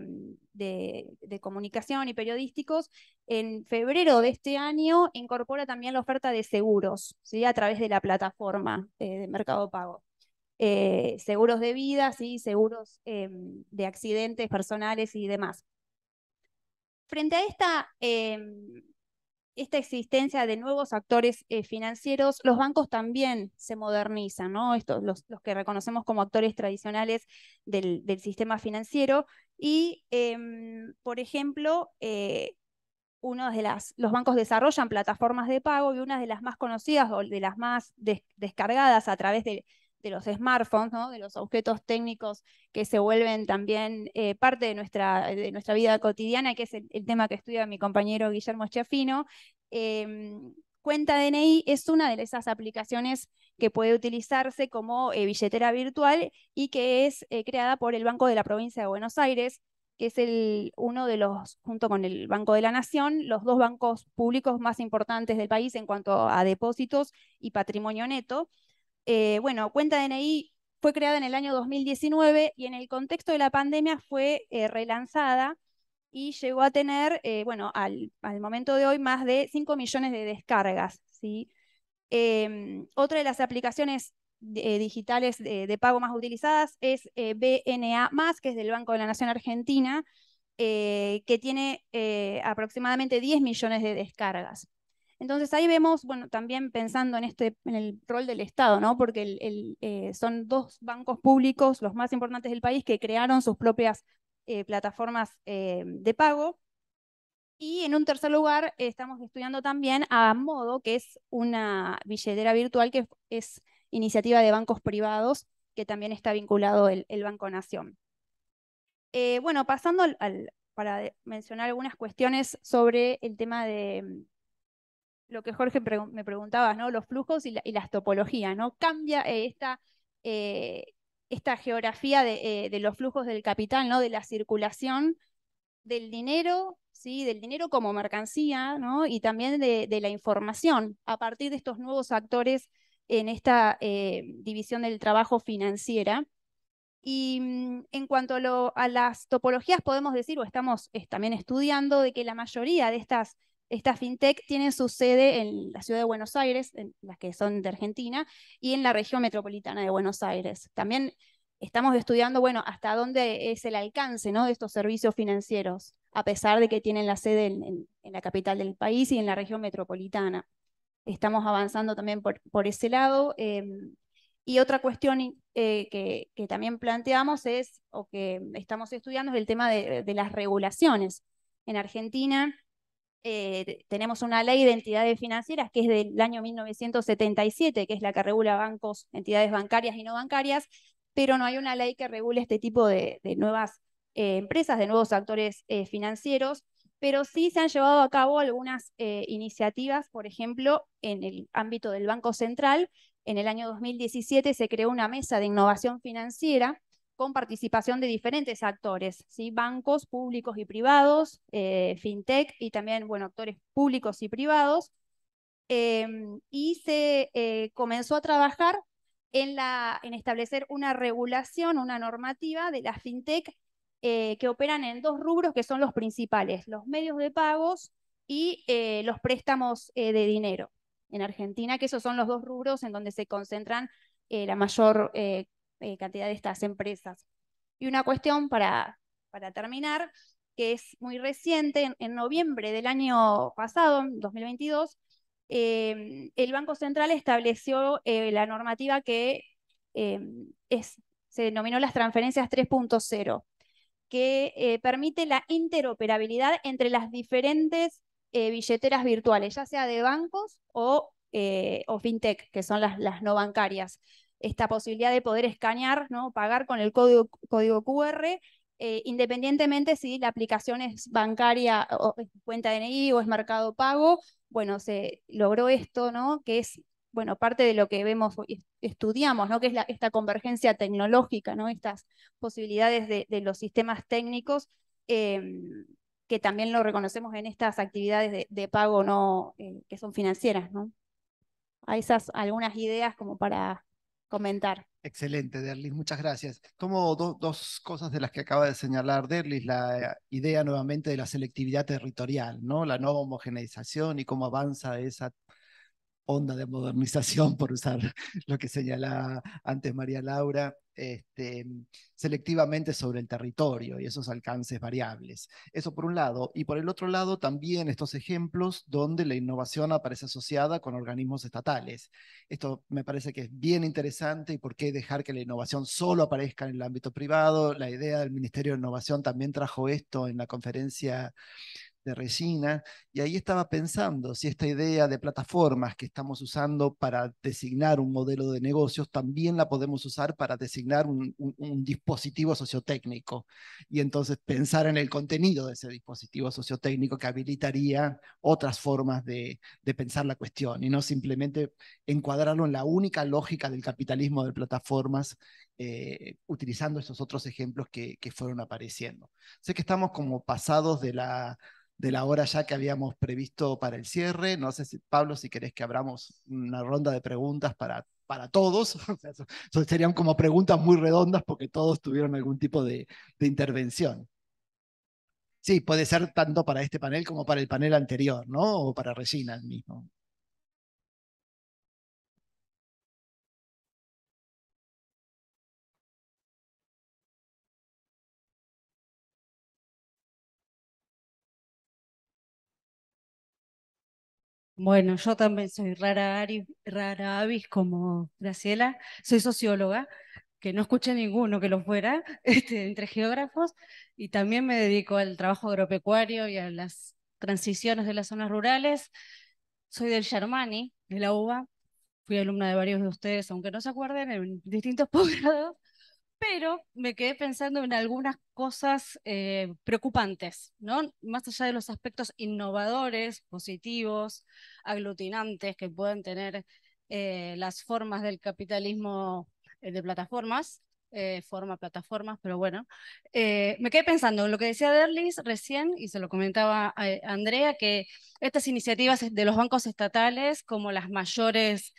[SPEAKER 4] de, comunicación y periodísticos. En febrero de este año incorpora también la oferta de seguros a través de la plataforma de Mercado Pago. seguros de vida, seguros de accidentes personales y demás. Frente a esta, em, esta existencia de nuevos actores eh, financieros, los bancos también se modernizan, ¿no? Estos, los, que reconocemos como actores tradicionales del, sistema financiero. Y, em, por ejemplo, eh, uno de los bancos desarrollan plataformas de pago y una de las más conocidas o de las más descargadas a través de, de los smartphones, de los objetos técnicos que se vuelven también eh, parte de nuestra, de nuestra vida cotidiana, que es el, tema que estudia mi compañero Guillermo Chiafino. Em, cuenta DNI es una de esas aplicaciones que puede utilizarse como eh, billetera virtual y que es eh, creada por el Banco de la Provincia de Buenos Aires, que es el, uno de los, junto con el Banco de la Nación, los dos bancos públicos más importantes del país en cuanto a depósitos y patrimonio neto. Eh, bueno, cuenta DNI fue creada en el año 2019 y en el contexto de la pandemia fue eh, relanzada y llegó a tener, eh, bueno, al, momento de hoy más de 5 millones de descargas. ¿sí? Em, otra de las aplicaciones digitales de, de, pago más utilizadas es BNA, que es del Banco de la Nación Argentina, que tiene aproximadamente 10 millones de descargas. Entonces ahí vemos, bueno, también pensando en, este, en el rol del Estado, ¿no? porque el, eh, son dos bancos públicos, los más importantes del país, que crearon sus propias eh, plataformas eh, de pago. Y en un tercer lugar, estamos estudiando también a Modo, que es una billetera virtual que es iniciativa de bancos privados, que también está vinculado el, el Banco Nación. bueno, pasando al, para mencionar algunas cuestiones sobre el tema de lo que Jorge me preguntaba, ¿no? Los flujos y, las topologías, ¿no? Cambia eh, esta, eh, esta, geografía eh, de, los flujos del capital, ¿no? De la circulación del dinero, ¿sí? Del dinero como mercancía, ¿no? Y también de, la información a partir de estos nuevos actores en esta división del trabajo financiera. Y mm, en cuanto a, las topologías, podemos decir, o estamos también estudiando, de que la mayoría de estas esta fintech tiene su sede en la ciudad de Buenos Aires, en las que son de Argentina, y en la región metropolitana de Buenos Aires. También estamos estudiando, bueno, hasta dónde es el alcance de estos servicios financieros, a pesar de que tienen la sede en, la capital del país y en la región metropolitana. Estamos avanzando también por, ese lado. Em, y otra cuestión eh, que, también planteamos es, o que estamos estudiando, es el tema de las regulaciones. En Argentina eh, tenemos una ley de entidades financieras que es del año 1977, que es la que regula bancos, entidades bancarias y no bancarias, pero no hay una ley que regule este tipo de, nuevas eh, empresas, de nuevos actores eh, financieros, pero sí se han llevado a cabo algunas iniciativas, por ejemplo, en el ámbito del Banco Central. En el año 2017 se creó una mesa de innovación financiera con participación de diferentes actores, ¿sí? bancos públicos y privados, eh, fintech y también bueno, actores públicos y privados. Em, y se eh, comenzó a trabajar en, la, en establecer una regulación, una normativa de las fintech eh, que operan en dos rubros que son los principales, los medios de pagos y los préstamos de dinero en Argentina, que esos son los dos rubros en donde se concentran la mayor eh, cantidad de estas empresas. Y una cuestión para, terminar, que es muy reciente, en, noviembre del año pasado, 2022, eh, el Banco Central estableció eh, la normativa que es, se denominó las transferencias 3.0, que permite la interoperabilidad entre las diferentes billeteras virtuales, ya sea de bancos o, fintech, que son las no bancarias esta posibilidad de poder escanear, ¿no? pagar con el código, código QR, eh, independientemente si la aplicación es bancaria o es cuenta DNI o es mercado pago, bueno, se logró esto, ¿no? que es bueno, parte de lo que vemos, estudiamos, ¿no? que es esta convergencia tecnológica, ¿no? estas posibilidades de, los sistemas técnicos, em, que también lo reconocemos en estas actividades de, pago no, eh, que son financieras. ¿no? Hay esas algunas ideas como para comentar.
[SPEAKER 1] Excelente, Derlis, muchas gracias. Tomo dos cosas de las que acaba de señalar Derlis, la idea nuevamente de la selectividad territorial, ¿no? la no homogeneización y cómo avanza esa onda de modernización, por usar lo que señalaba antes María Laura, este, selectivamente sobre el territorio y esos alcances variables. Eso por un lado. Y por el otro lado, también estos ejemplos donde la innovación aparece asociada con organismos estatales. Esto me parece que es bien interesante y por qué dejar que la innovación solo aparezca en el ámbito privado. La idea del Ministerio de Innovación también trajo esto en la conferencia de resina, y ahí estaba pensando si esta idea de plataformas que estamos usando para designar un modelo de negocios, también la podemos usar para designar un, dispositivo sociotécnico, y entonces pensar en el contenido de ese dispositivo sociotécnico que habilitaría otras formas de, de pensar la cuestión, y no simplemente encuadrarlo en la única lógica del capitalismo de plataformas eh, utilizando estos otros ejemplos que, que, fueron apareciendo. Sé que estamos como pasados de la, de la hora ya que habíamos previsto para el cierre. No sé si, Pablo, si querés que abramos una ronda de preguntas para, para todos. serían como preguntas muy redondas porque todos tuvieron algún tipo de, de intervención. Sí, puede ser tanto para este panel como para el panel anterior, ¿no? O para Regina mismo.
[SPEAKER 5] Bueno, yo también soy rara, avis como Graciela, soy socióloga,
[SPEAKER 6] que no escuché ninguno que lo fuera, este, entre geógrafos, y también me dedico al trabajo agropecuario y a las transiciones de las zonas rurales. Soy del Germani, de la UBA, fui alumna de varios de ustedes, aunque no se acuerden, en distintos posgrados, pero me quedé pensando en algunas cosas eh, preocupantes, ¿no? Más allá de los aspectos innovadores, positivos, aglutinantes que pueden tener eh, las formas del capitalismo eh, de plataformas, forma plataformas, pero bueno, me quedé pensando en lo que decía Derlis recién, y se lo comentaba Andrea, que estas iniciativas de los bancos estatales como las mayores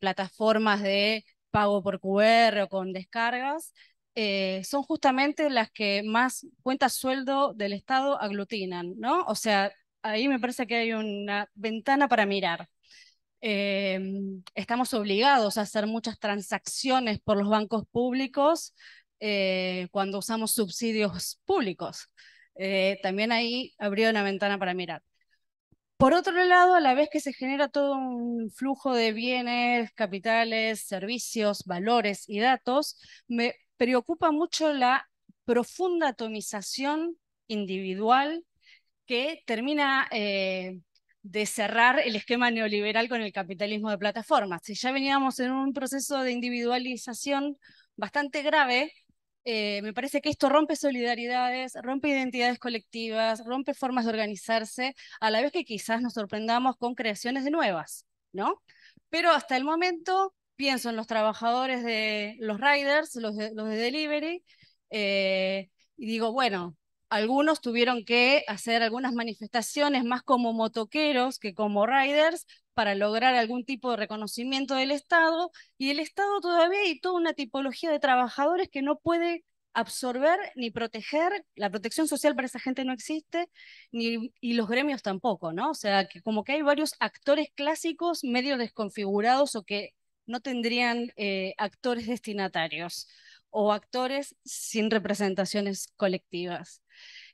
[SPEAKER 6] plataformas de pago por QR o con descargas, eh, son justamente las que más cuentas sueldo del Estado aglutinan, ¿no? O sea, ahí me parece que hay una ventana para mirar. Em, estamos obligados a hacer muchas transacciones por los bancos públicos eh, cuando usamos subsidios públicos. Eh, también ahí abrió una ventana para mirar. Por otro lado, a la vez que se genera todo un flujo de bienes, capitales, servicios, valores y datos, me preocupa mucho la profunda atomización individual que termina eh, de cerrar el esquema neoliberal con el capitalismo de plataformas. Si ya veníamos en un proceso de individualización bastante grave, eh, me parece que esto rompe solidaridades, rompe identidades colectivas, rompe formas de organizarse, a la vez que quizás nos sorprendamos con creaciones de nuevas, ¿no? Pero hasta el momento pienso en los trabajadores de los riders, los de, delivery, eh, y digo, bueno, algunos tuvieron que hacer algunas manifestaciones más como motoqueros que como riders para lograr algún tipo de reconocimiento del Estado, y el Estado todavía hay toda una tipología de trabajadores que no puede absorber ni proteger, la protección social para esa gente no existe, ni, y los gremios tampoco, ¿no? O sea, que como que hay varios actores clásicos medio desconfigurados o que no tendrían eh, actores destinatarios o actores sin representaciones colectivas.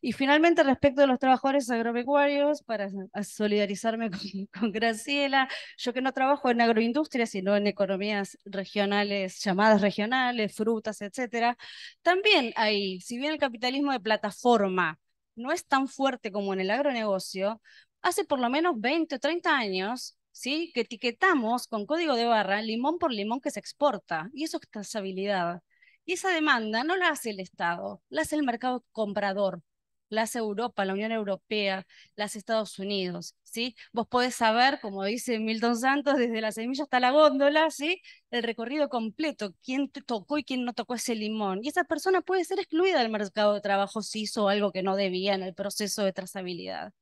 [SPEAKER 6] Y finalmente, respecto de los trabajadores agropecuarios, para solidarizarme con, Graciela, yo que no trabajo en agroindustria, sino en economías regionales, llamadas regionales, frutas, etc. también hay, si bien el capitalismo de plataforma no es tan fuerte como en el agronegocio, hace por lo menos 20 o 30 años ¿sí? que etiquetamos con código de barra limón por limón que se exporta, y eso es trazabilidad. Y esa demanda no la hace el Estado, la hace el mercado comprador, la hace Europa, la Unión Europea, las Estados Unidos, ¿sí? Vos podés saber, como dice Milton Santos, desde la semilla hasta la góndola, ¿sí? El recorrido completo, quién tocó y quién no tocó ese limón. Y esa persona puede ser excluida del mercado de trabajo si hizo algo que no debía en el proceso de trazabilidad.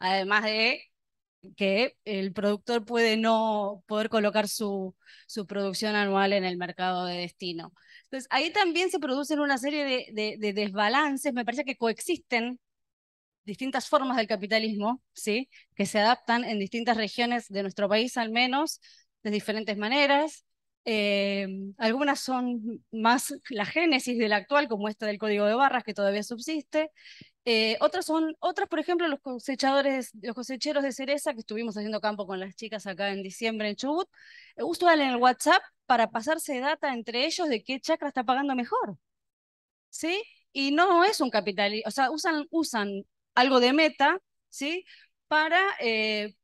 [SPEAKER 6] Además de que el productor puede no poder colocar su, su producción anual en el mercado de destino. Entonces, ahí también se producen una serie de, desbalances, me parece que coexisten distintas formas del capitalismo, ¿sí? que se adaptan en distintas regiones de nuestro país al menos, de diferentes maneras. Eh, algunas son más la génesis del actual, como esta del código de barras que todavía subsiste, eh, otras son, otras, por ejemplo, los cosechadores, los cosecheros de cereza que estuvimos haciendo campo con las chicas acá en diciembre en Chubut, eh, usan el WhatsApp para pasarse data entre ellos de qué chacra está pagando mejor. ¿Sí? Y no es un capital, o sea, usan, usan algo de meta, ¿sí? Para, eh,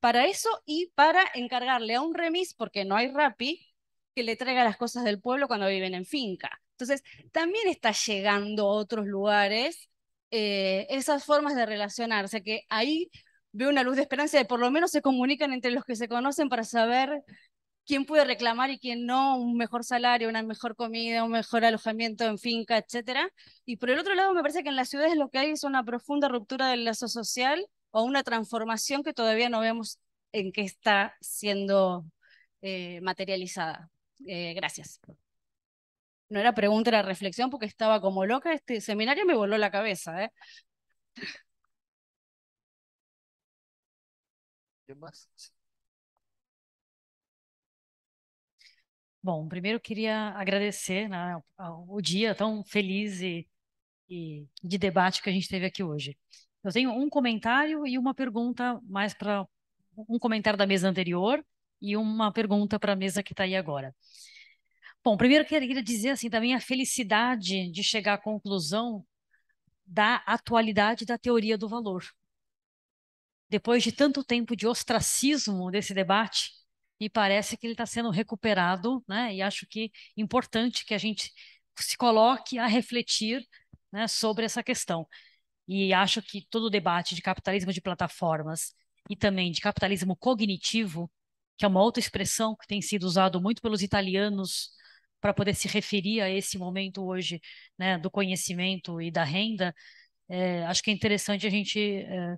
[SPEAKER 6] para eso y para encargarle a un remis, porque no hay rapi, que le traiga las cosas del pueblo cuando viven en finca. Entonces, también está llegando a otros lugares eh, esas formas de relacionarse, que ahí veo una luz de esperanza de por lo menos se comunican entre los que se conocen para saber quién puede reclamar y quién no, un mejor salario, una mejor comida, un mejor alojamiento en finca, etcétera. Y por el otro lado, me parece que en las ciudades lo que hay es una profunda ruptura del lazo social o una transformación que todavía no vemos en qué está siendo eh, materializada. Eh, gracias. no era pregunta, era reflexión, porque estaba como loca. Este seminario me voló la cabeza, ¿eh?
[SPEAKER 5] ¿Qué más?
[SPEAKER 7] Bom, primeiro queria agradecer né, o dia tão feliz e, e, de debate que a gente teve aqui hoje. Eu tenho um comentário e uma pergunta mais para um comentário da mesa anterior e uma pergunta para a mesa que está aí agora. Bom, primeiro queria dizer assim também a felicidade de chegar à conclusão da atualidade da teoria do valor. Depois de tanto tempo de ostracismo desse debate, e parece que ele está sendo recuperado, né? E acho que é importante que a gente se coloque a refletir né, sobre essa questão. E acho que todo o debate de capitalismo de plataformas e também de capitalismo cognitivo, que é uma outra expressão que tem sido usado muito pelos italianos para poder se referir a esse momento hoje né, do conhecimento e da renda, é, acho que é interessante a gente é,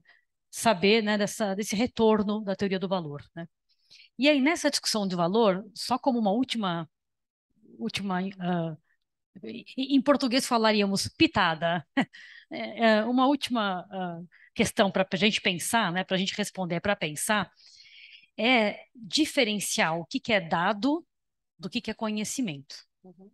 [SPEAKER 7] saber né, dessa, desse retorno da teoria do valor. Né? E aí, nessa discussão de valor, só como uma última. última uh, em português falaríamos pitada. É, é, uma última uh, questão para a gente pensar, né, para a gente responder, para pensar, é diferenciar o que, que é dado do que, que é conhecimento. Uhum.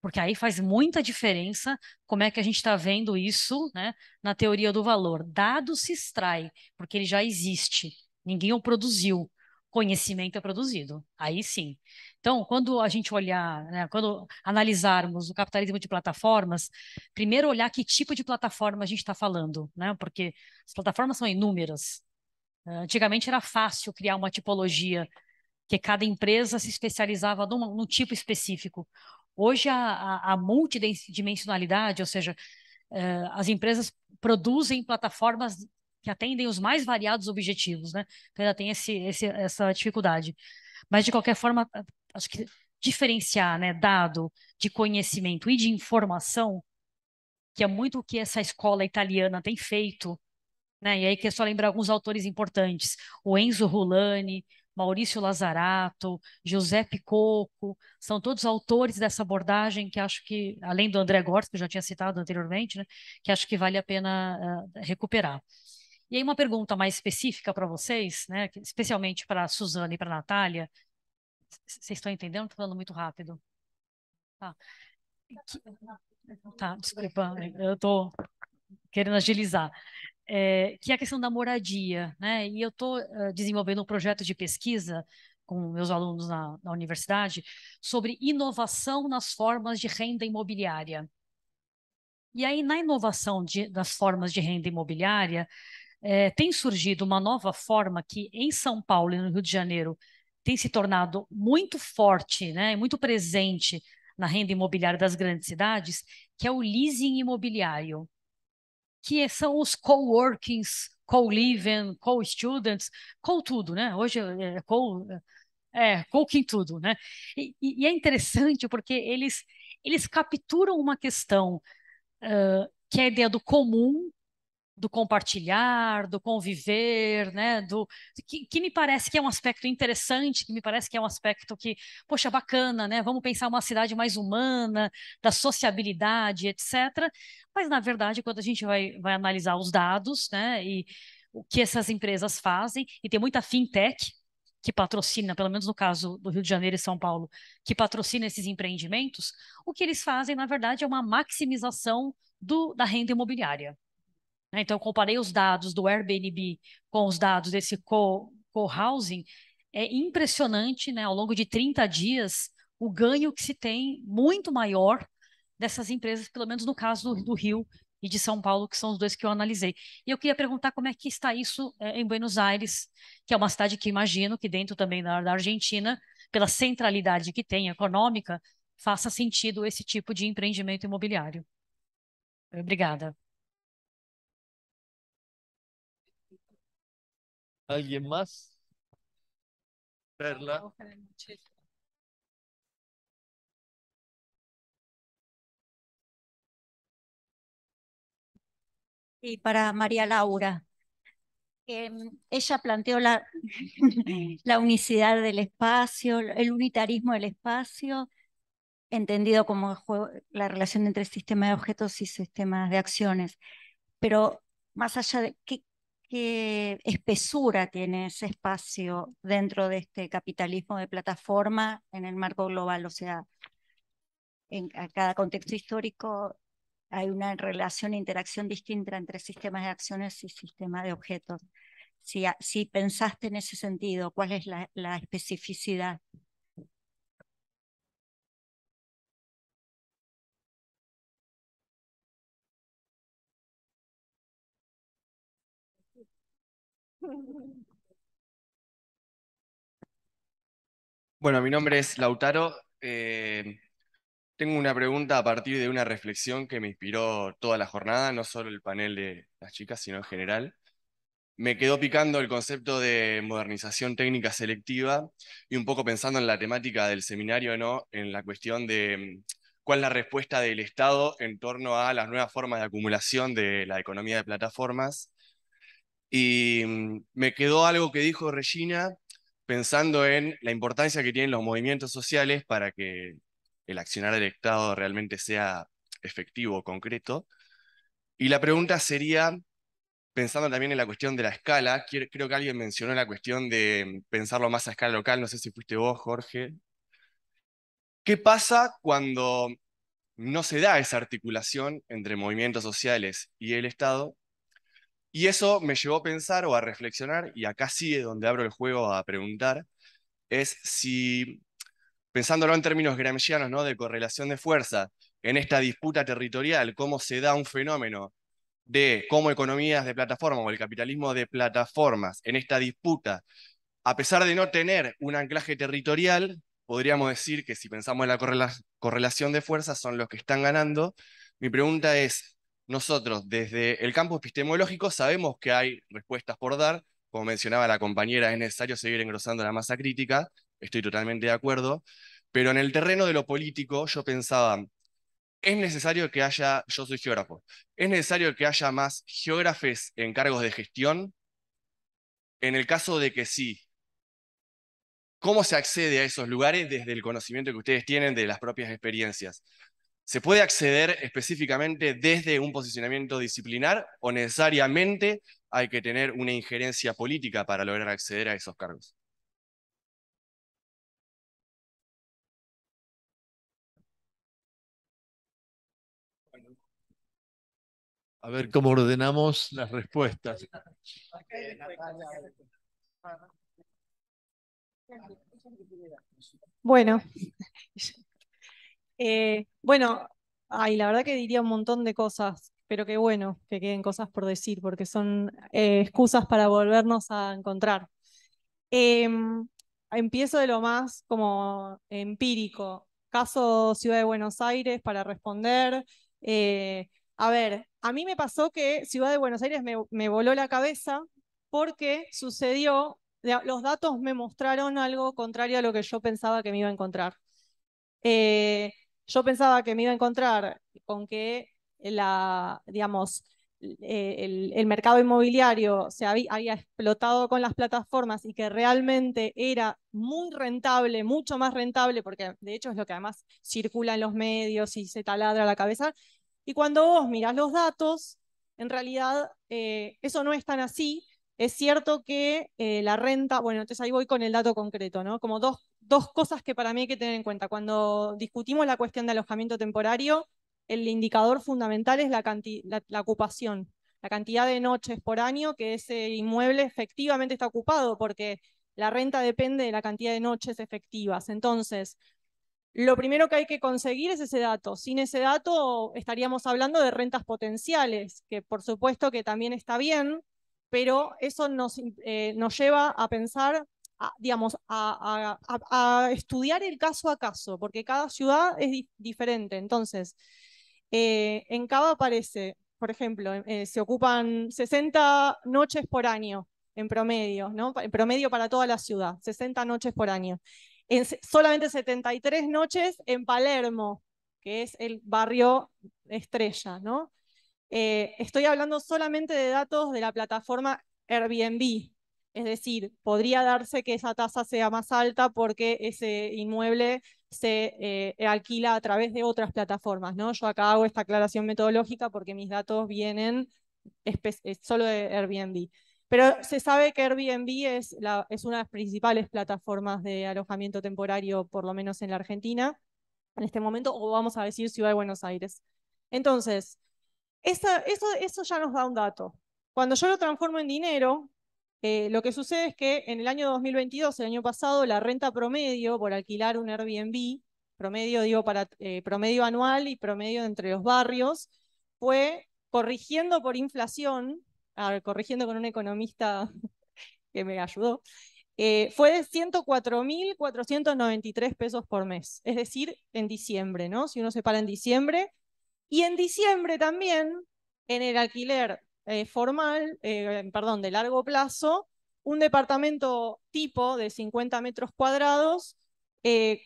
[SPEAKER 7] Porque aí faz muita diferença como é que a gente está vendo isso né, na teoria do valor. Dado se extrai, porque ele já existe, ninguém o produziu. Conhecimento é produzido, aí sim. Então, quando a gente olhar, né, quando analisarmos o capitalismo de plataformas, primeiro olhar que tipo de plataforma a gente está falando, né, porque as plataformas são inúmeras, Antigamente era fácil criar uma tipologia que cada empresa se especializava num, num tipo específico. Hoje, a, a, a multidimensionalidade, ou seja, eh, as empresas produzem plataformas que atendem os mais variados objetivos, né? Então, ainda tem esse, esse, essa dificuldade. Mas, de qualquer forma, acho que diferenciar né, dado de conhecimento e de informação, que é muito o que essa escola italiana tem feito, né? e aí que é só lembrar alguns autores importantes, o Enzo Rulani, Maurício Lazarato, Giuseppe Coco, são todos autores dessa abordagem que acho que, além do André Gortz, que eu já tinha citado anteriormente, né, que acho que vale a pena uh, recuperar. E aí uma pergunta mais específica para vocês, né, especialmente para a Suzana e para a Natália, vocês estão entendendo? Estou falando muito rápido. Tá. Tá, desculpa, eu estou querendo agilizar é, que é a questão da moradia, né? E eu estou uh, desenvolvendo um projeto de pesquisa com meus alunos na, na universidade sobre inovação nas formas de renda imobiliária. E aí, na inovação de, das formas de renda imobiliária, é, tem surgido uma nova forma que em São Paulo e no Rio de Janeiro tem se tornado muito forte, né, muito presente na renda imobiliária das grandes cidades, que é o leasing imobiliário que são os co-workings, co-living, co-students, co-tudo, né? Hoje é co... É, co-quem é, é tudo, né? E, e, é interessante porque eles, eles capturam uma questão uh, que é a ideia do comum do compartilhar, do conviver, né, do que, que, me parece que é um aspecto interessante, que me parece que é um aspecto que, poxa, bacana, né? Vamos pensar uma cidade mais humana, da sociabilidade, etc. Mas na verdade, quando a gente vai, vai analisar os dados, né, e o que essas empresas fazem, e tem muita fintech que patrocina, pelo menos no caso do Rio de Janeiro e São Paulo, que patrocina esses empreendimentos, o que eles fazem, na verdade, é uma maximização do, da renda imobiliária. Né? Então, eu comparei os dados do Airbnb com os dados desse co-housing. Co é impressionante, né? Ao longo de 30 dias, o ganho que se tem muito maior dessas empresas, pelo menos no caso do, do Rio e de São Paulo, que são os dois que eu analisei. E eu queria perguntar como é que está isso é, em Buenos Aires, que é uma cidade que imagino que dentro também da, da Argentina, pela centralidade que tem econômica, faça sentido esse tipo de empreendimento imobiliário. Obrigada.
[SPEAKER 5] ¿Alguien más? Perla. Y para María Laura, em, ella planteó la,
[SPEAKER 4] la unicidad del espacio, el unitarismo del espacio, entendido como la relación entre sistema de objetos y sistemas de acciones. Pero más allá de qué, qué espesura tiene ese espacio dentro de este capitalismo de plataforma en el marco global. O sea, en cada contexto histórico hay una relación e interacción distinta entre sistemas de acciones y sistemas de objetos. Si, pensaste en ese
[SPEAKER 5] sentido, ¿cuál es la especificidad?
[SPEAKER 8] Bueno, mi nombre es Lautaro. Eh, tengo una pregunta a partir de una reflexión que me inspiró toda la jornada, no solo el panel de las chicas, sino en general. Me quedó picando el concepto de modernización técnica selectiva y un poco pensando en la temática del seminario, ¿no? en la cuestión de mm, cuál es la respuesta del Estado en torno a las nuevas formas de acumulación de la economía de plataformas y mm, me quedó algo que dijo Regina pensando en la importancia que tienen los movimientos sociales para que el accionar del Estado realmente sea efectivo, concreto. Y la pregunta sería, pensando también en la cuestión de la escala, creo que alguien mencionó la cuestión de pensarlo más a escala local, no sé si fuiste vos, Jorge. ¿Qué pasa cuando no se da esa articulación entre movimientos sociales y el Estado? Y eso me llevó a pensar o a reflexionar, y acá sí donde abro el juego a preguntar, es si, pensándolo en términos gramscianos, ¿no? de correlación de fuerza, en esta disputa territorial, cómo se da un fenómeno de cómo economías de plataforma o el capitalismo de plataformas en esta disputa, a pesar de no tener un anclaje territorial, podríamos decir que si pensamos en la correlación de fuerzas son los que están ganando. Mi pregunta es, nosotros desde el campo epistemológico sabemos que hay respuestas por dar, como mencionaba la compañera, es necesario seguir engrosando la masa crítica, estoy totalmente de acuerdo, pero en el terreno de lo político yo pensaba, es necesario que haya, yo soy geógrafo, es necesario que haya más geógrafes en cargos de gestión, en el caso de que sí. ¿Cómo se accede a esos lugares desde el conocimiento que ustedes tienen de las propias experiencias? ¿Se puede acceder específicamente desde un posicionamiento disciplinar o necesariamente hay que tener una injerencia política para lograr acceder a esos cargos?
[SPEAKER 5] A ver cómo ordenamos las respuestas. Bueno,
[SPEAKER 3] eh, bueno, la verdad que diría un montón de cosas, pero qué bueno que queden cosas por decir, porque son eh, excusas para volvernos a encontrar. Em, empiezo de lo más como empírico. Caso Ciudad de Buenos Aires para responder. Eh, a ver, a mí me pasó que Ciudad de Buenos Aires me, voló la cabeza porque sucedió, los datos me mostraron algo contrario a lo que yo pensaba que me iba a encontrar yo pensaba que me iba a encontrar con que la, digamos, eh, el, mercado inmobiliario se había, explotado con las plataformas y que realmente era muy rentable, mucho más rentable, porque de hecho es lo que además circula en los medios y se taladra la cabeza. Y cuando vos mirás los datos, en realidad eh, eso no es tan así. Es cierto que eh, la renta, bueno, entonces ahí voy con el dato concreto, ¿no? Como dos, dos cosas que para mí hay que tener en cuenta. Cuando discutimos la cuestión de alojamiento temporario, el indicador fundamental es la, ocupación, la cantidad de noches por año que ese inmueble efectivamente está ocupado, porque la renta depende de la cantidad de noches efectivas. Entonces, lo primero que hay que conseguir es ese dato. Sin ese dato estaríamos hablando de rentas potenciales, que por supuesto que también está bien, pero eso nos eh, lleva a pensar a, digamos, a, estudiar el caso a caso, porque cada ciudad es diferente. Entonces, eh, en Cava aparece, por ejemplo, eh, se ocupan 60 noches por año en promedio, ¿no? En promedio para toda la ciudad, 60 noches por año. solamente 73 noches en Palermo, que es el barrio estrella, ¿no? Eh, estoy hablando solamente de datos de la plataforma Airbnb, es decir, podría darse que esa tasa sea más alta porque ese inmueble se eh, alquila a través de otras plataformas. ¿no? Yo acá hago esta aclaración metodológica porque mis datos vienen eh, solo de Airbnb. Pero se sabe que Airbnb es, la, es una de las principales plataformas de alojamiento temporario, por lo menos en la Argentina, en este momento, o vamos a decir Ciudad de Buenos Aires. Entonces, eso, eso ya nos da un dato. Cuando yo lo transformo en dinero, eh, lo que sucede es que en el año 2022, el año pasado, la renta promedio por alquilar un Airbnb, promedio para eh, promedio anual y promedio entre los barrios, fue corrigiendo por inflación, corrigiendo con un economista que me ayudó, eh, fue de 104.493 pesos por mes, es decir, en diciembre, ¿no? Si uno se para en diciembre. Y en diciembre también, en el alquiler eh, formal, eh, perdón, de largo plazo, un departamento tipo de 50 metros cuadrados, eh,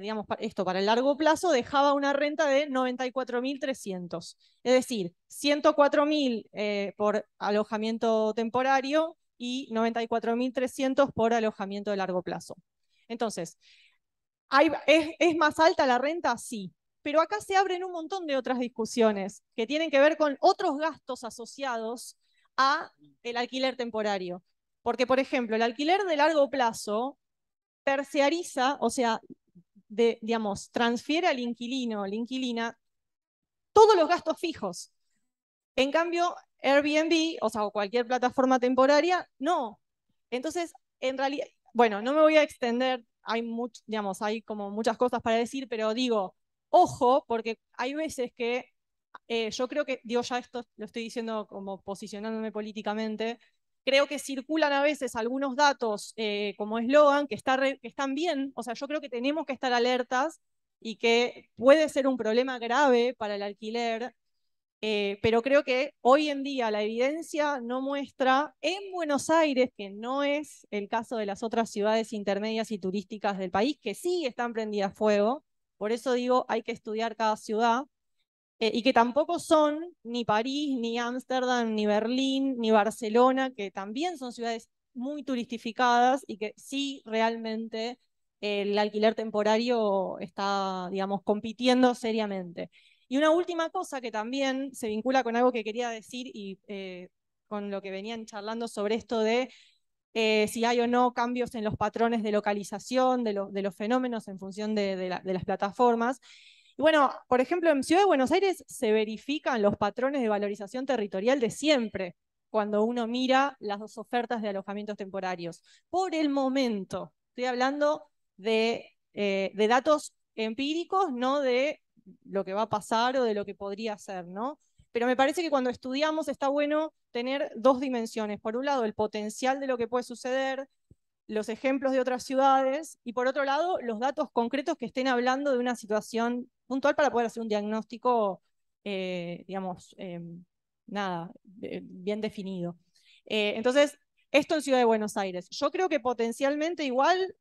[SPEAKER 3] digamos, esto para el largo plazo, dejaba una renta de 94.300, es decir, 104.000 por alojamiento temporario y 94.300 por alojamiento de largo plazo. Entonces, es, ¿es más alta la renta? Sí, pero acá se abren un montón de otras discusiones que tienen que ver con otros gastos asociados a el alquiler temporario. Porque, por ejemplo, el alquiler de largo plazo terciariza, o sea, digamos, transfiere al inquilino, la inquilina, todos los gastos fijos. En cambio, Airbnb, o sea, cualquier plataforma temporaria, no. Entonces, en realidad, bueno, no me voy a extender, hay digamos, hay como muchas cosas para decir, pero digo, Ojo, porque hay veces que eh, yo creo que, digo, ya esto lo estoy diciendo como posicionándome políticamente, creo que circulan a veces algunos datos eh, como eslogan que, están bien, o sea, yo creo que tenemos que estar alertas y que puede ser un problema grave para el alquiler, eh, pero creo que hoy en día la evidencia no muestra en Buenos Aires, que no es el caso de las otras ciudades intermedias y turísticas del país, que sí están prendidas fuego, por eso digo, hay que estudiar cada ciudad. Eh, y que tampoco son ni París, ni Ámsterdam, ni Berlín, ni Barcelona, que también son ciudades muy turistificadas y que sí realmente el alquiler temporario está, digamos, compitiendo seriamente. Y una última cosa que también se vincula con algo que quería decir y eh, con lo que venían charlando sobre esto de eh, si hay o no cambios en los patrones de localización de, los fenómenos en función de, las plataformas. Y bueno, por ejemplo, en Ciudad de Buenos Aires se verifican los patrones de valorización territorial de siempre cuando uno mira las dos ofertas de alojamientos temporarios. Por el momento, estoy hablando de, eh, de datos empíricos, no de lo que va a pasar o de lo que podría ser, ¿no? pero me parece que cuando estudiamos está bueno tener dos dimensiones. Por un lado, el potencial de lo que puede suceder, los ejemplos de otras ciudades, y por otro lado, los datos concretos que estén hablando de una situación puntual para poder hacer un diagnóstico, eh, digamos, eh, nada, eh, bien definido. entonces, esto en Ciudad de Buenos Aires. Yo creo que potencialmente igual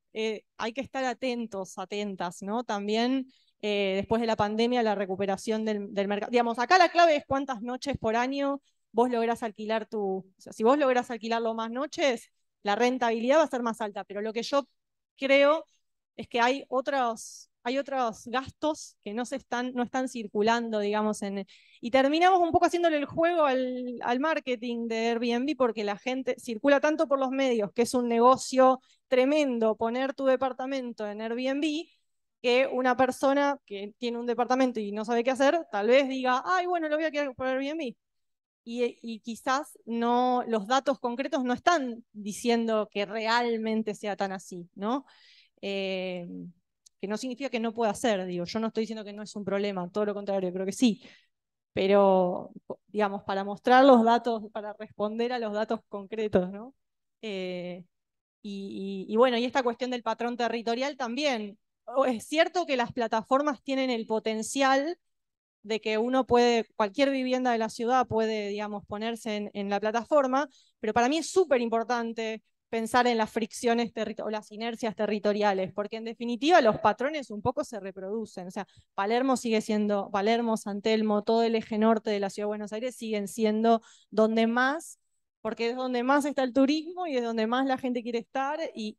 [SPEAKER 3] hay que estar atentos, atentas, ¿no? También eh, después de la pandemia, la recuperación del, mercado. Digamos, acá la clave es cuántas noches por año vos lográs alquilar tu, sea, si vos lográs alquilarlo más noches, la rentabilidad va a ser más alta, pero lo que yo creo es que hay otros, hay otros gastos que no, se están, no están circulando, digamos, en, y terminamos un poco haciéndole el juego al, al marketing de Airbnb porque la gente circula tanto por los medios, que es un negocio tremendo poner tu departamento en Airbnb, que una persona que tiene un departamento y no sabe qué hacer, tal vez diga, ay, bueno, lo voy a quedar por Airbnb. Y, eh, y quizás no, los datos concretos no están diciendo que realmente sea tan así, ¿no? Eh, que no significa que no pueda ser, digo, yo no estoy diciendo que no es un problema, todo lo contrario, creo que sí, pero, digamos, para mostrar los datos, para responder a los datos concretos, ¿no? Eh, y, bueno, y esta cuestión del patrón territorial también, es cierto que las plataformas tienen el potencial de que uno puede, cualquier vivienda de la ciudad puede, digamos, ponerse en, la plataforma, pero para mí es súper importante pensar en las fricciones o las inercias territoriales, porque en definitiva los patrones un poco se reproducen. O sea, Palermo sigue siendo, Palermo, San Telmo, todo el eje norte de la Ciudad de Buenos Aires siguen siendo donde más, porque es donde más está el turismo y es donde más la gente quiere estar y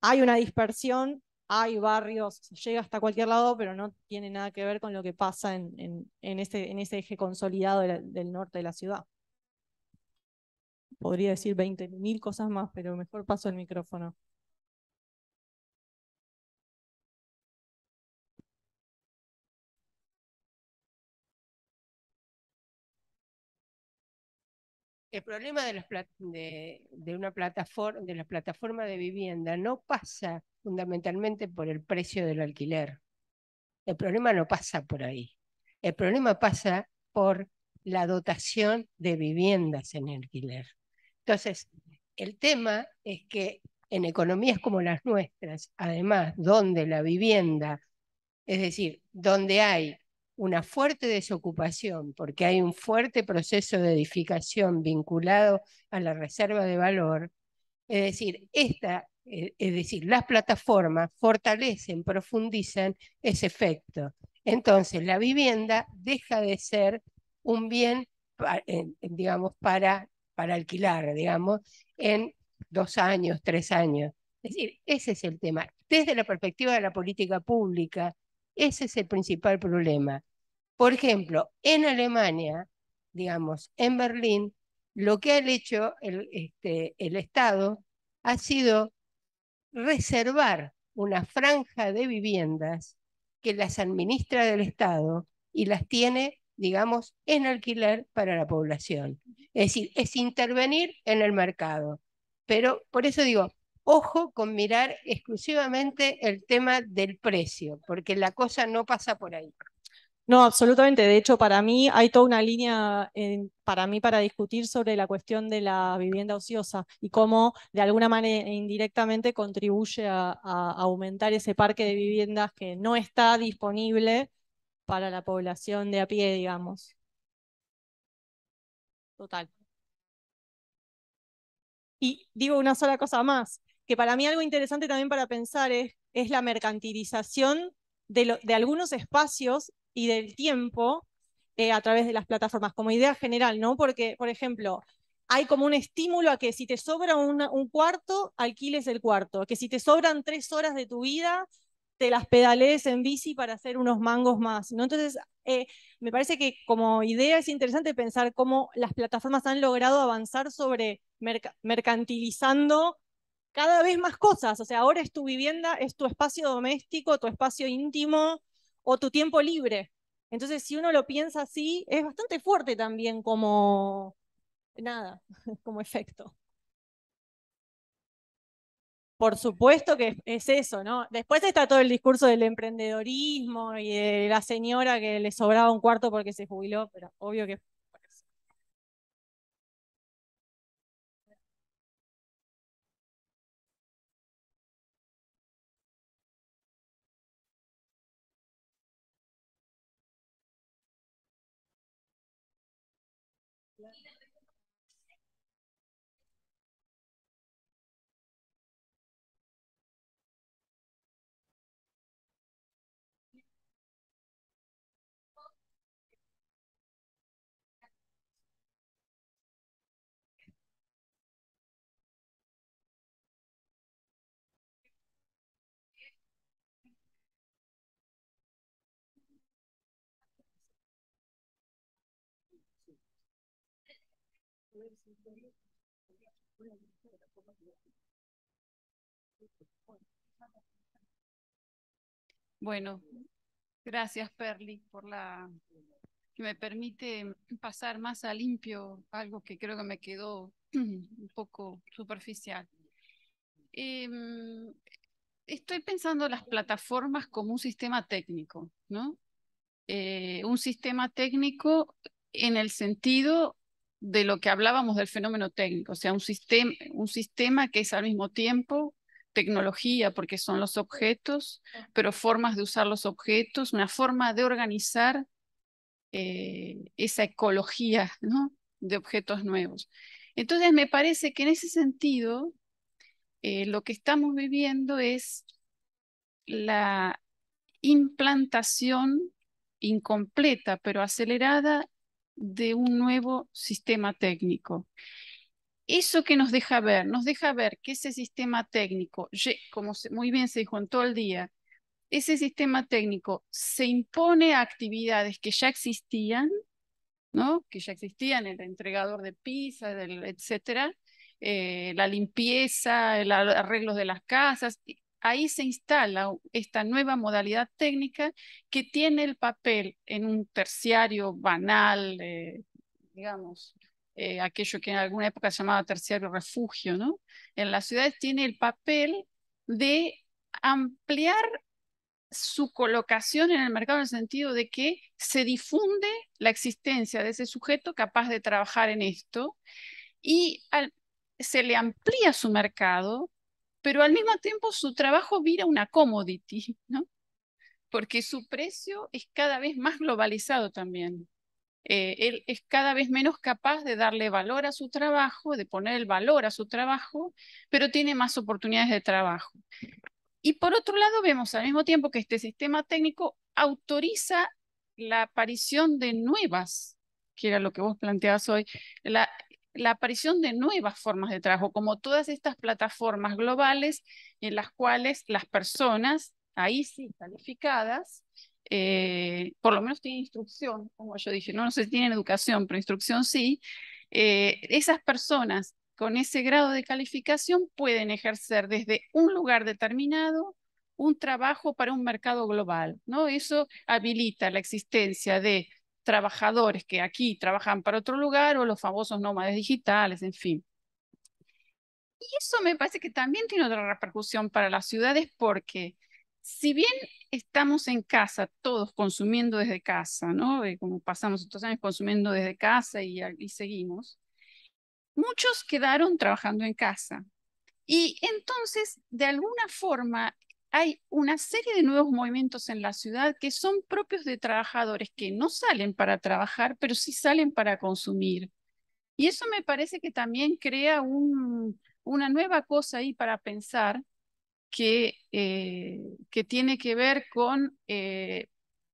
[SPEAKER 3] hay una dispersión hay barrios, llega hasta cualquier lado, pero no tiene nada que ver con lo que pasa en, ese, eje consolidado del norte de la ciudad.
[SPEAKER 5] Podría decir 20.000 cosas más, pero mejor paso el micrófono.
[SPEAKER 9] El problema de, las de, una plataforma, de la plataforma de vivienda no pasa fundamentalmente por el precio del alquiler. El problema no pasa por ahí. El problema pasa por la dotación de viviendas en alquiler. Entonces, el tema es que en economías como las nuestras, además, donde la vivienda, es decir, donde hay una fuerte desocupación, porque hay un fuerte proceso de edificación vinculado a la reserva de valor, es decir, esta eh, es decir, las plataformas fortalecen, profundizan ese efecto. Entonces, la vivienda deja de ser un bien, digamos, para, para alquilar, digamos, en dos años, tres años. Es decir, ese es el tema. Desde la perspectiva de la política pública, ese es el principal problema. Por ejemplo, en Alemania, digamos, en Berlín, lo que ha hecho el este, Estado ha sido reservar una franja de viviendas que las administra del Estado y las tiene, digamos, en alquiler para la población. Es decir, es intervenir en el mercado. Pero por eso digo, ojo con mirar exclusivamente el tema del precio, porque la cosa no pasa por ahí.
[SPEAKER 3] No, absolutamente. De hecho, para mí hay toda una línea para mí para discutir sobre la cuestión de la vivienda ociosa y cómo de alguna manera e indirectamente contribuye a, aumentar ese parque de viviendas que no está disponible para la población de a pie, digamos. Total. Y digo una sola cosa más, que para mí algo interesante también para pensar es, es la mercantilización de, algunos espacios y del tiempo eh, a través de las plataformas, como idea general, ¿no? Porque, por ejemplo, hay como un estímulo a que si te sobra un cuarto, alquiles el cuarto, que si te sobran tres horas de tu vida, te las pedalees en bici para hacer unos mangos más, ¿no? Entonces, eh, me parece que como idea es interesante pensar cómo las plataformas han logrado avanzar sobre mercantilizando cada vez más cosas. O sea, ahora es tu vivienda, es tu espacio doméstico, tu espacio íntimo o tu tiempo libre. Entonces, si uno lo piensa así, es bastante fuerte también como nada, como efecto. Por supuesto que es eso, ¿no? Después está todo el discurso del emprendedorismo y de la
[SPEAKER 5] señora que le sobraba un cuarto porque se jubiló, pero obvio que Yeah.
[SPEAKER 10] Bueno, gracias Perli por la que me permite pasar más a limpio algo que creo que me quedó un poco superficial. Em, estoy pensando las plataformas como un sistema técnico, ¿no? Eh, un sistema técnico en el sentido de lo que hablábamos del fenómeno técnico, o sea, un sistema, un sistema que es al mismo tiempo tecnología, porque son los objetos, pero formas de usar los objetos, una forma de organizar eh, esa ecología de objetos nuevos. Entonces, me parece que en ese sentido, eh, lo que estamos viviendo es la implantación incompleta, pero acelerada, de un nuevo sistema técnico. ¿Eso que nos deja ver? Nos deja ver que ese sistema técnico, como muy bien se dijo en todo el día, ese sistema técnico se impone a actividades que ya existían, ¿no? que ya existían, el entregador de pizza, etcétera, eh, la limpieza, el arreglo de las casas, ahí se instala esta nueva modalidad técnica que tiene el papel en un terciario banal, eh, digamos, eh, aquello que en alguna época se llamaba terciario refugio, ¿no? En las ciudades tiene el papel de ampliar su colocación en el mercado en el sentido de que se difunde la existencia de ese sujeto capaz de trabajar en esto y se le amplía su mercado pero al mismo tiempo su trabajo vira una commodity, ¿no? Porque su precio es cada vez más globalizado también. Eh, él es cada vez menos capaz de darle valor a su trabajo, de poner el valor a su trabajo, pero tiene más oportunidades de trabajo. Y por otro lado, vemos al mismo tiempo que este sistema técnico autoriza la aparición de nuevas, que era lo que vos planteabas hoy, la la aparición de nuevas formas de trabajo, como todas estas plataformas globales en las cuales las personas, ahí sí calificadas, eh, por lo menos tienen instrucción, como yo dije, no, no sé si tienen educación, pero instrucción sí, eh, esas personas con ese grado de calificación pueden ejercer desde un lugar determinado un trabajo para un mercado global, ¿no? Eso habilita la existencia de trabajadores que aquí trabajan para otro lugar o los famosos nómades digitales, en fin. Y eso me parece que también tiene otra repercusión para las ciudades porque si bien estamos en casa, todos consumiendo desde casa, ¿no? Eh, como pasamos estos años consumiendo desde casa y, y seguimos, muchos quedaron trabajando en casa. Y entonces, de alguna forma, hay una serie de nuevos movimientos en la ciudad que son propios de trabajadores que no salen para trabajar, pero sí salen para consumir. Y eso me parece que también crea una nueva cosa ahí para pensar que, eh, que tiene que ver con, eh,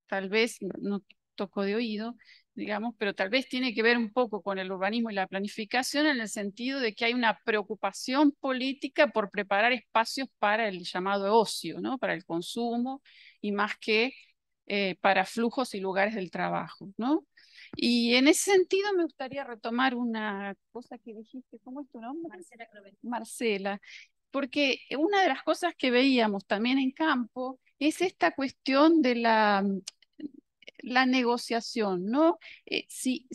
[SPEAKER 10] tal vez, no toco de oído, digamos, pero tal vez tiene que ver un poco con el urbanismo y la planificación en el sentido de que hay una preocupación política por preparar espacios para el llamado ocio, ¿no? para el consumo y más que eh, para flujos y lugares del trabajo. ¿no? Y en ese sentido me gustaría retomar una cosa que dijiste, ¿cómo es tu nombre? Marcela Marcela, porque una de las cosas que veíamos también en campo es esta cuestión de la la negociación, ¿no? Eh, si,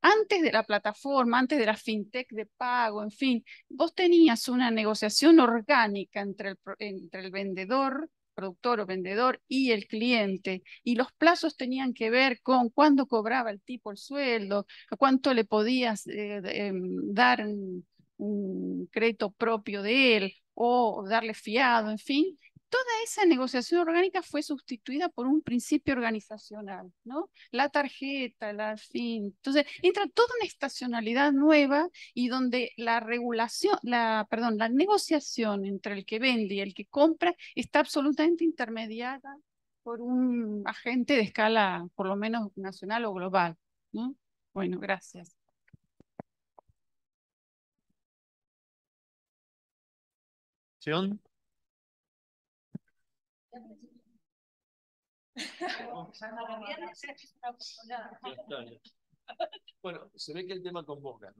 [SPEAKER 10] antes de la plataforma, antes de la fintech de pago, en fin, vos tenías una negociación orgánica entre el, entre el vendedor productor o vendedor y el cliente. Y los plazos tenían que ver con cuándo cobraba el tipo el sueldo, cuánto le podías eh, em, dar un crédito propio de él o darle fiado, en fin toda esa negociación orgánica fue sustituida por un principio organizacional, ¿no? La tarjeta, la fin. Entonces, entra toda una estacionalidad nueva y donde la regulación, la, perdón, la negociación entre el que vende y el que compra está absolutamente intermediada por un agente de escala, por lo menos nacional o global, ¿no? Bueno, gracias.
[SPEAKER 5] Bueno, se ve que el tema convoca.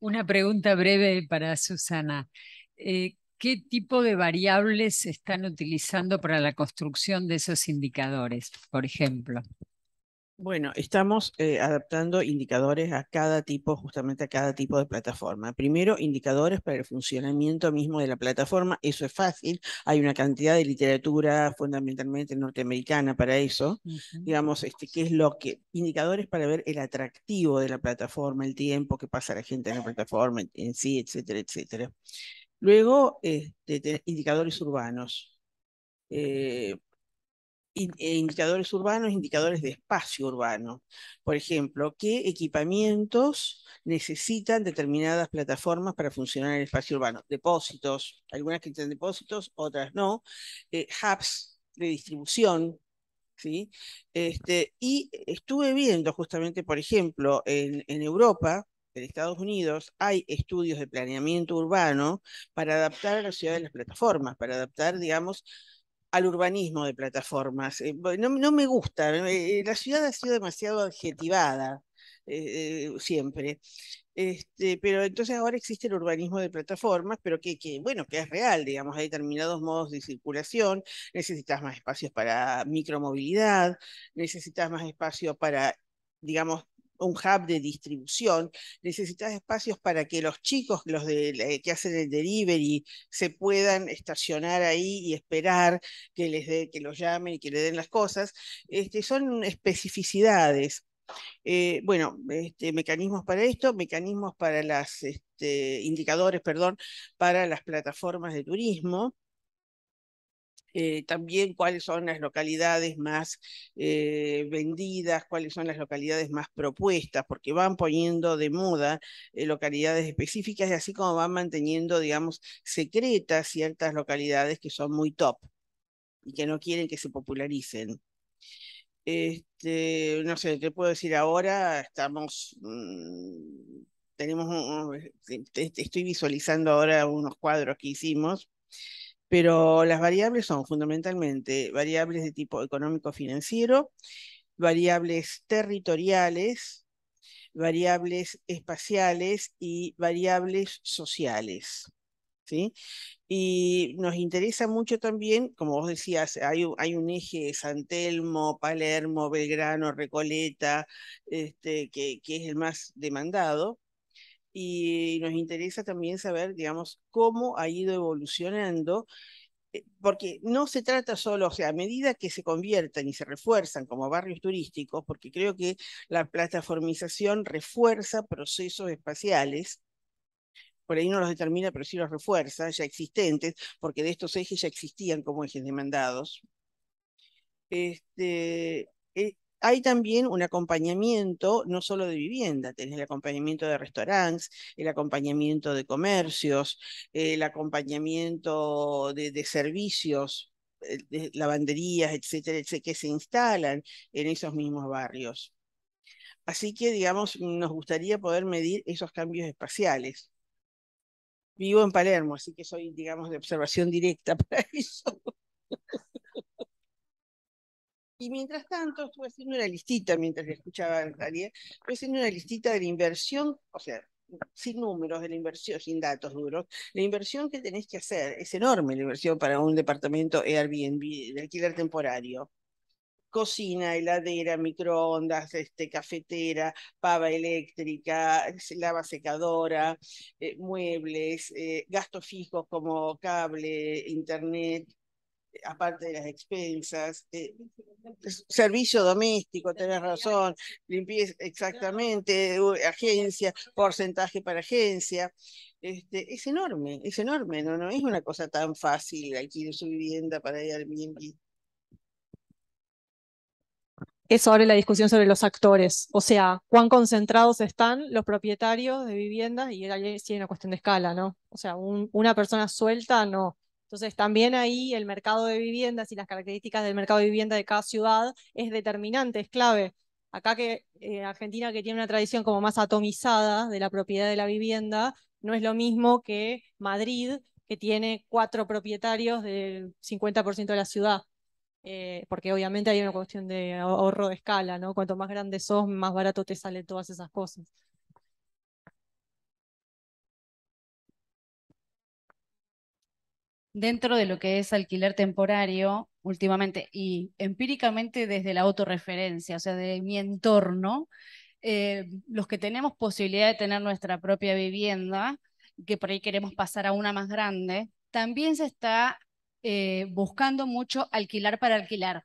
[SPEAKER 7] Una pregunta breve para Susana. Eh, ¿Qué tipo de variables están utilizando para la construcción de esos indicadores, por
[SPEAKER 9] ejemplo?
[SPEAKER 2] Bueno, estamos eh, adaptando indicadores a cada tipo, justamente a cada tipo de plataforma. Primero, indicadores para el funcionamiento mismo de la plataforma. Eso es fácil. Hay una cantidad de literatura fundamentalmente norteamericana para eso. Digamos, este, ¿qué es lo que? Indicadores para ver el atractivo de la plataforma, el tiempo que pasa la gente en la plataforma en sí, etcétera, etcétera. Luego, este, indicadores urbanos. Eh, indicadores urbanos, indicadores de espacio urbano. Por ejemplo, qué equipamientos necesitan determinadas plataformas para funcionar en el espacio urbano. Depósitos, algunas que tienen depósitos, otras no. Eh, hubs de distribución. ¿sí? Este, y estuve viendo justamente, por ejemplo, en, en Europa, en Estados Unidos hay estudios de planeamiento urbano para adaptar a la ciudad de las plataformas, para adaptar, digamos, al urbanismo de plataformas. Eh, no, me gusta, eh, eh, la ciudad ha sido demasiado adjetivada siempre. Este, pero entonces ahora existe el urbanismo de plataformas, pero que, bueno, que es real, digamos, hay determinados modos de circulación, necesitas más espacios para micromovilidad, necesitas más espacio para, digamos, un hub de distribución, necesitas espacios para que los chicos, los eh, que hacen el delivery, se puedan estacionar ahí y esperar que les que los llamen y que le den las cosas. Este, son especificidades. Eh, bueno, este, mecanismos para esto, mecanismos para las, este, indicadores, perdón, para las plataformas de turismo. Eh, también cuáles son las localidades más eh, vendidas, cuáles son las localidades más propuestas, porque van poniendo de moda eh, localidades específicas y así como van manteniendo, digamos, secretas ciertas localidades que son muy top y que no quieren que se popularicen. Este, no sé, ¿qué puedo decir ahora? Estamos mm, tenemos estoy visualizando ahora unos cuadros que hicimos pero las variables son fundamentalmente variables de tipo económico-financiero, variables territoriales, variables espaciales y variables sociales. ¿Sí? Y nos interesa mucho también, como vos decías, hay, un eje San Telmo, Palermo, Belgrano, Recoleta, este, que es el más demandado, y nos interesa también saber, digamos, cómo ha ido evolucionando, eh, porque no se trata solo, o sea, a medida que se conviertan y se refuerzan como barrios turísticos, porque creo que la plataformización refuerza procesos espaciales, por ahí no los determina, pero sí los refuerza, ya existentes, porque de estos ejes ya existían como ejes demandados. Este, eh, hay también un acompañamiento, no solo de vivienda, tenés el acompañamiento de restaurantes, el acompañamiento de comercios, el acompañamiento de, servicios, eh, lavanderías, etcétera, etcétera, que se instalan en esos mismos barrios. Así que, digamos, nos gustaría poder medir esos cambios espaciales. Vivo en Palermo, así que soy, digamos, de observación directa para eso. Y mientras tanto, estuve haciendo una listita, mientras le escuchaba a Daría, estuve haciendo una listita de la inversión, o sea, sin números de la inversión, sin datos duros, la inversión que tenés que hacer, es enorme la inversión para un departamento Airbnb de alquiler temporario. Cocina, heladera, microondas, este, cafetera, pava eléctrica, lava secadora, eh, muebles, eh, gastos fijos como cable, internet, aparte de las expensas, eh, servicio doméstico, tenés razón, limpieza, exactamente, agencia, porcentaje para agencia. Este, es enorme, es enorme, no, es una cosa tan fácil adquirir su vivienda para ir al Airbnb.
[SPEAKER 3] Es abre la discusión sobre los actores, o sea, cuán concentrados están los propietarios de viviendas y ahí sí hay una cuestión de escala, ¿no? O sea, una persona suelta no, entonces, también ahí el mercado de viviendas y las características del mercado de vivienda de cada ciudad es determinante, es clave. Acá que eh, Argentina, que tiene una tradición como más atomizada de la propiedad de la vivienda, no es lo mismo que Madrid, que tiene cuatro propietarios del 50% de la ciudad. Eh, porque obviamente hay una cuestión de ahorro de escala, ¿no? Cuanto más grande sos, más barato te salen todas esas cosas.
[SPEAKER 6] dentro de lo que es alquiler temporario últimamente y empíricamente desde la autorreferencia, o sea, de mi entorno, eh, los que tenemos posibilidad de tener nuestra propia vivienda, que por ahí queremos pasar a una más grande, también se está eh, buscando mucho alquilar para alquilar.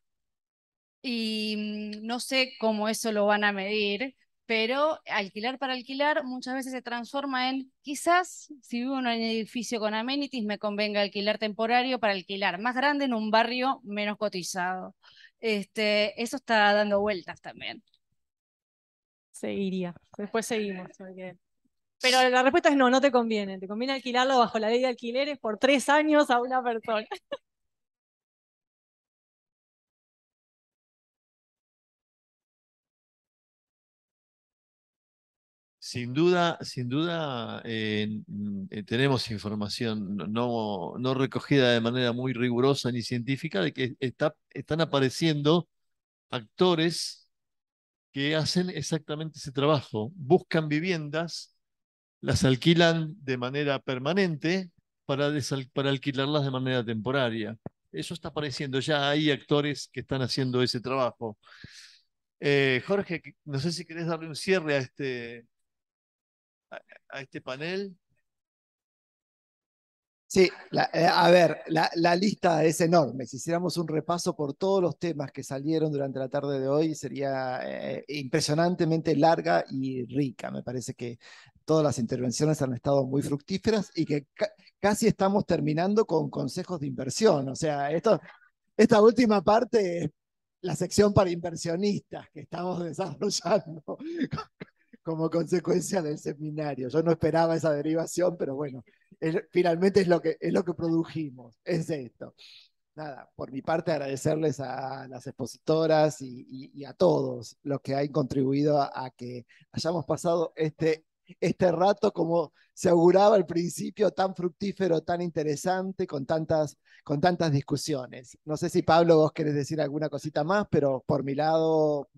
[SPEAKER 6] Y mm, no sé cómo eso lo van a medir, pero alquilar para alquilar muchas veces se transforma en quizás si vivo en un edificio con amenities me convenga alquilar temporario para alquilar más grande en un barrio menos cotizado. Este, eso está
[SPEAKER 3] dando vueltas también. Seguiría. Después seguimos. Pero la respuesta es no, no te conviene. Te conviene alquilarlo bajo la ley de alquileres por tres años a una
[SPEAKER 5] persona. Sin duda,
[SPEAKER 1] sin duda eh, mm, eh, tenemos información no, recogida de manera muy rigurosa ni científica de que están apareciendo
[SPEAKER 8] actores que hacen exactamente ese trabajo. Buscan viviendas, las alquilan de manera permanente para, para alquilarlas de
[SPEAKER 1] manera temporaria. Eso está apareciendo, ya hay actores que están haciendo ese trabajo. Eh, Jorge, no sé si querés darle un cierre a este, a, este panel? Sí, eh, a ver, la, la, lista es enorme. Si hiciéramos un repaso por todos los temas que salieron durante la tarde de hoy, sería eh, impresionantemente larga y rica. Me parece que todas las intervenciones han estado muy fructíferas y que casi estamos terminando con consejos de inversión. O sea, esto, esta última parte es la sección para inversionistas que estamos desarrollando como consecuencia del seminario. Yo no esperaba esa derivación, pero bueno, finalmente es lo, que, es lo que produjimos, es esto. Nada, por mi parte agradecerles a las expositoras y, a todos los que han contribuido a, a que hayamos pasado este este rato, como se auguraba al principio, tan fructífero, tan interesante, con tantas, con tantas discusiones. No sé si Pablo vos querés decir alguna cosita más, pero por mi
[SPEAKER 5] lado...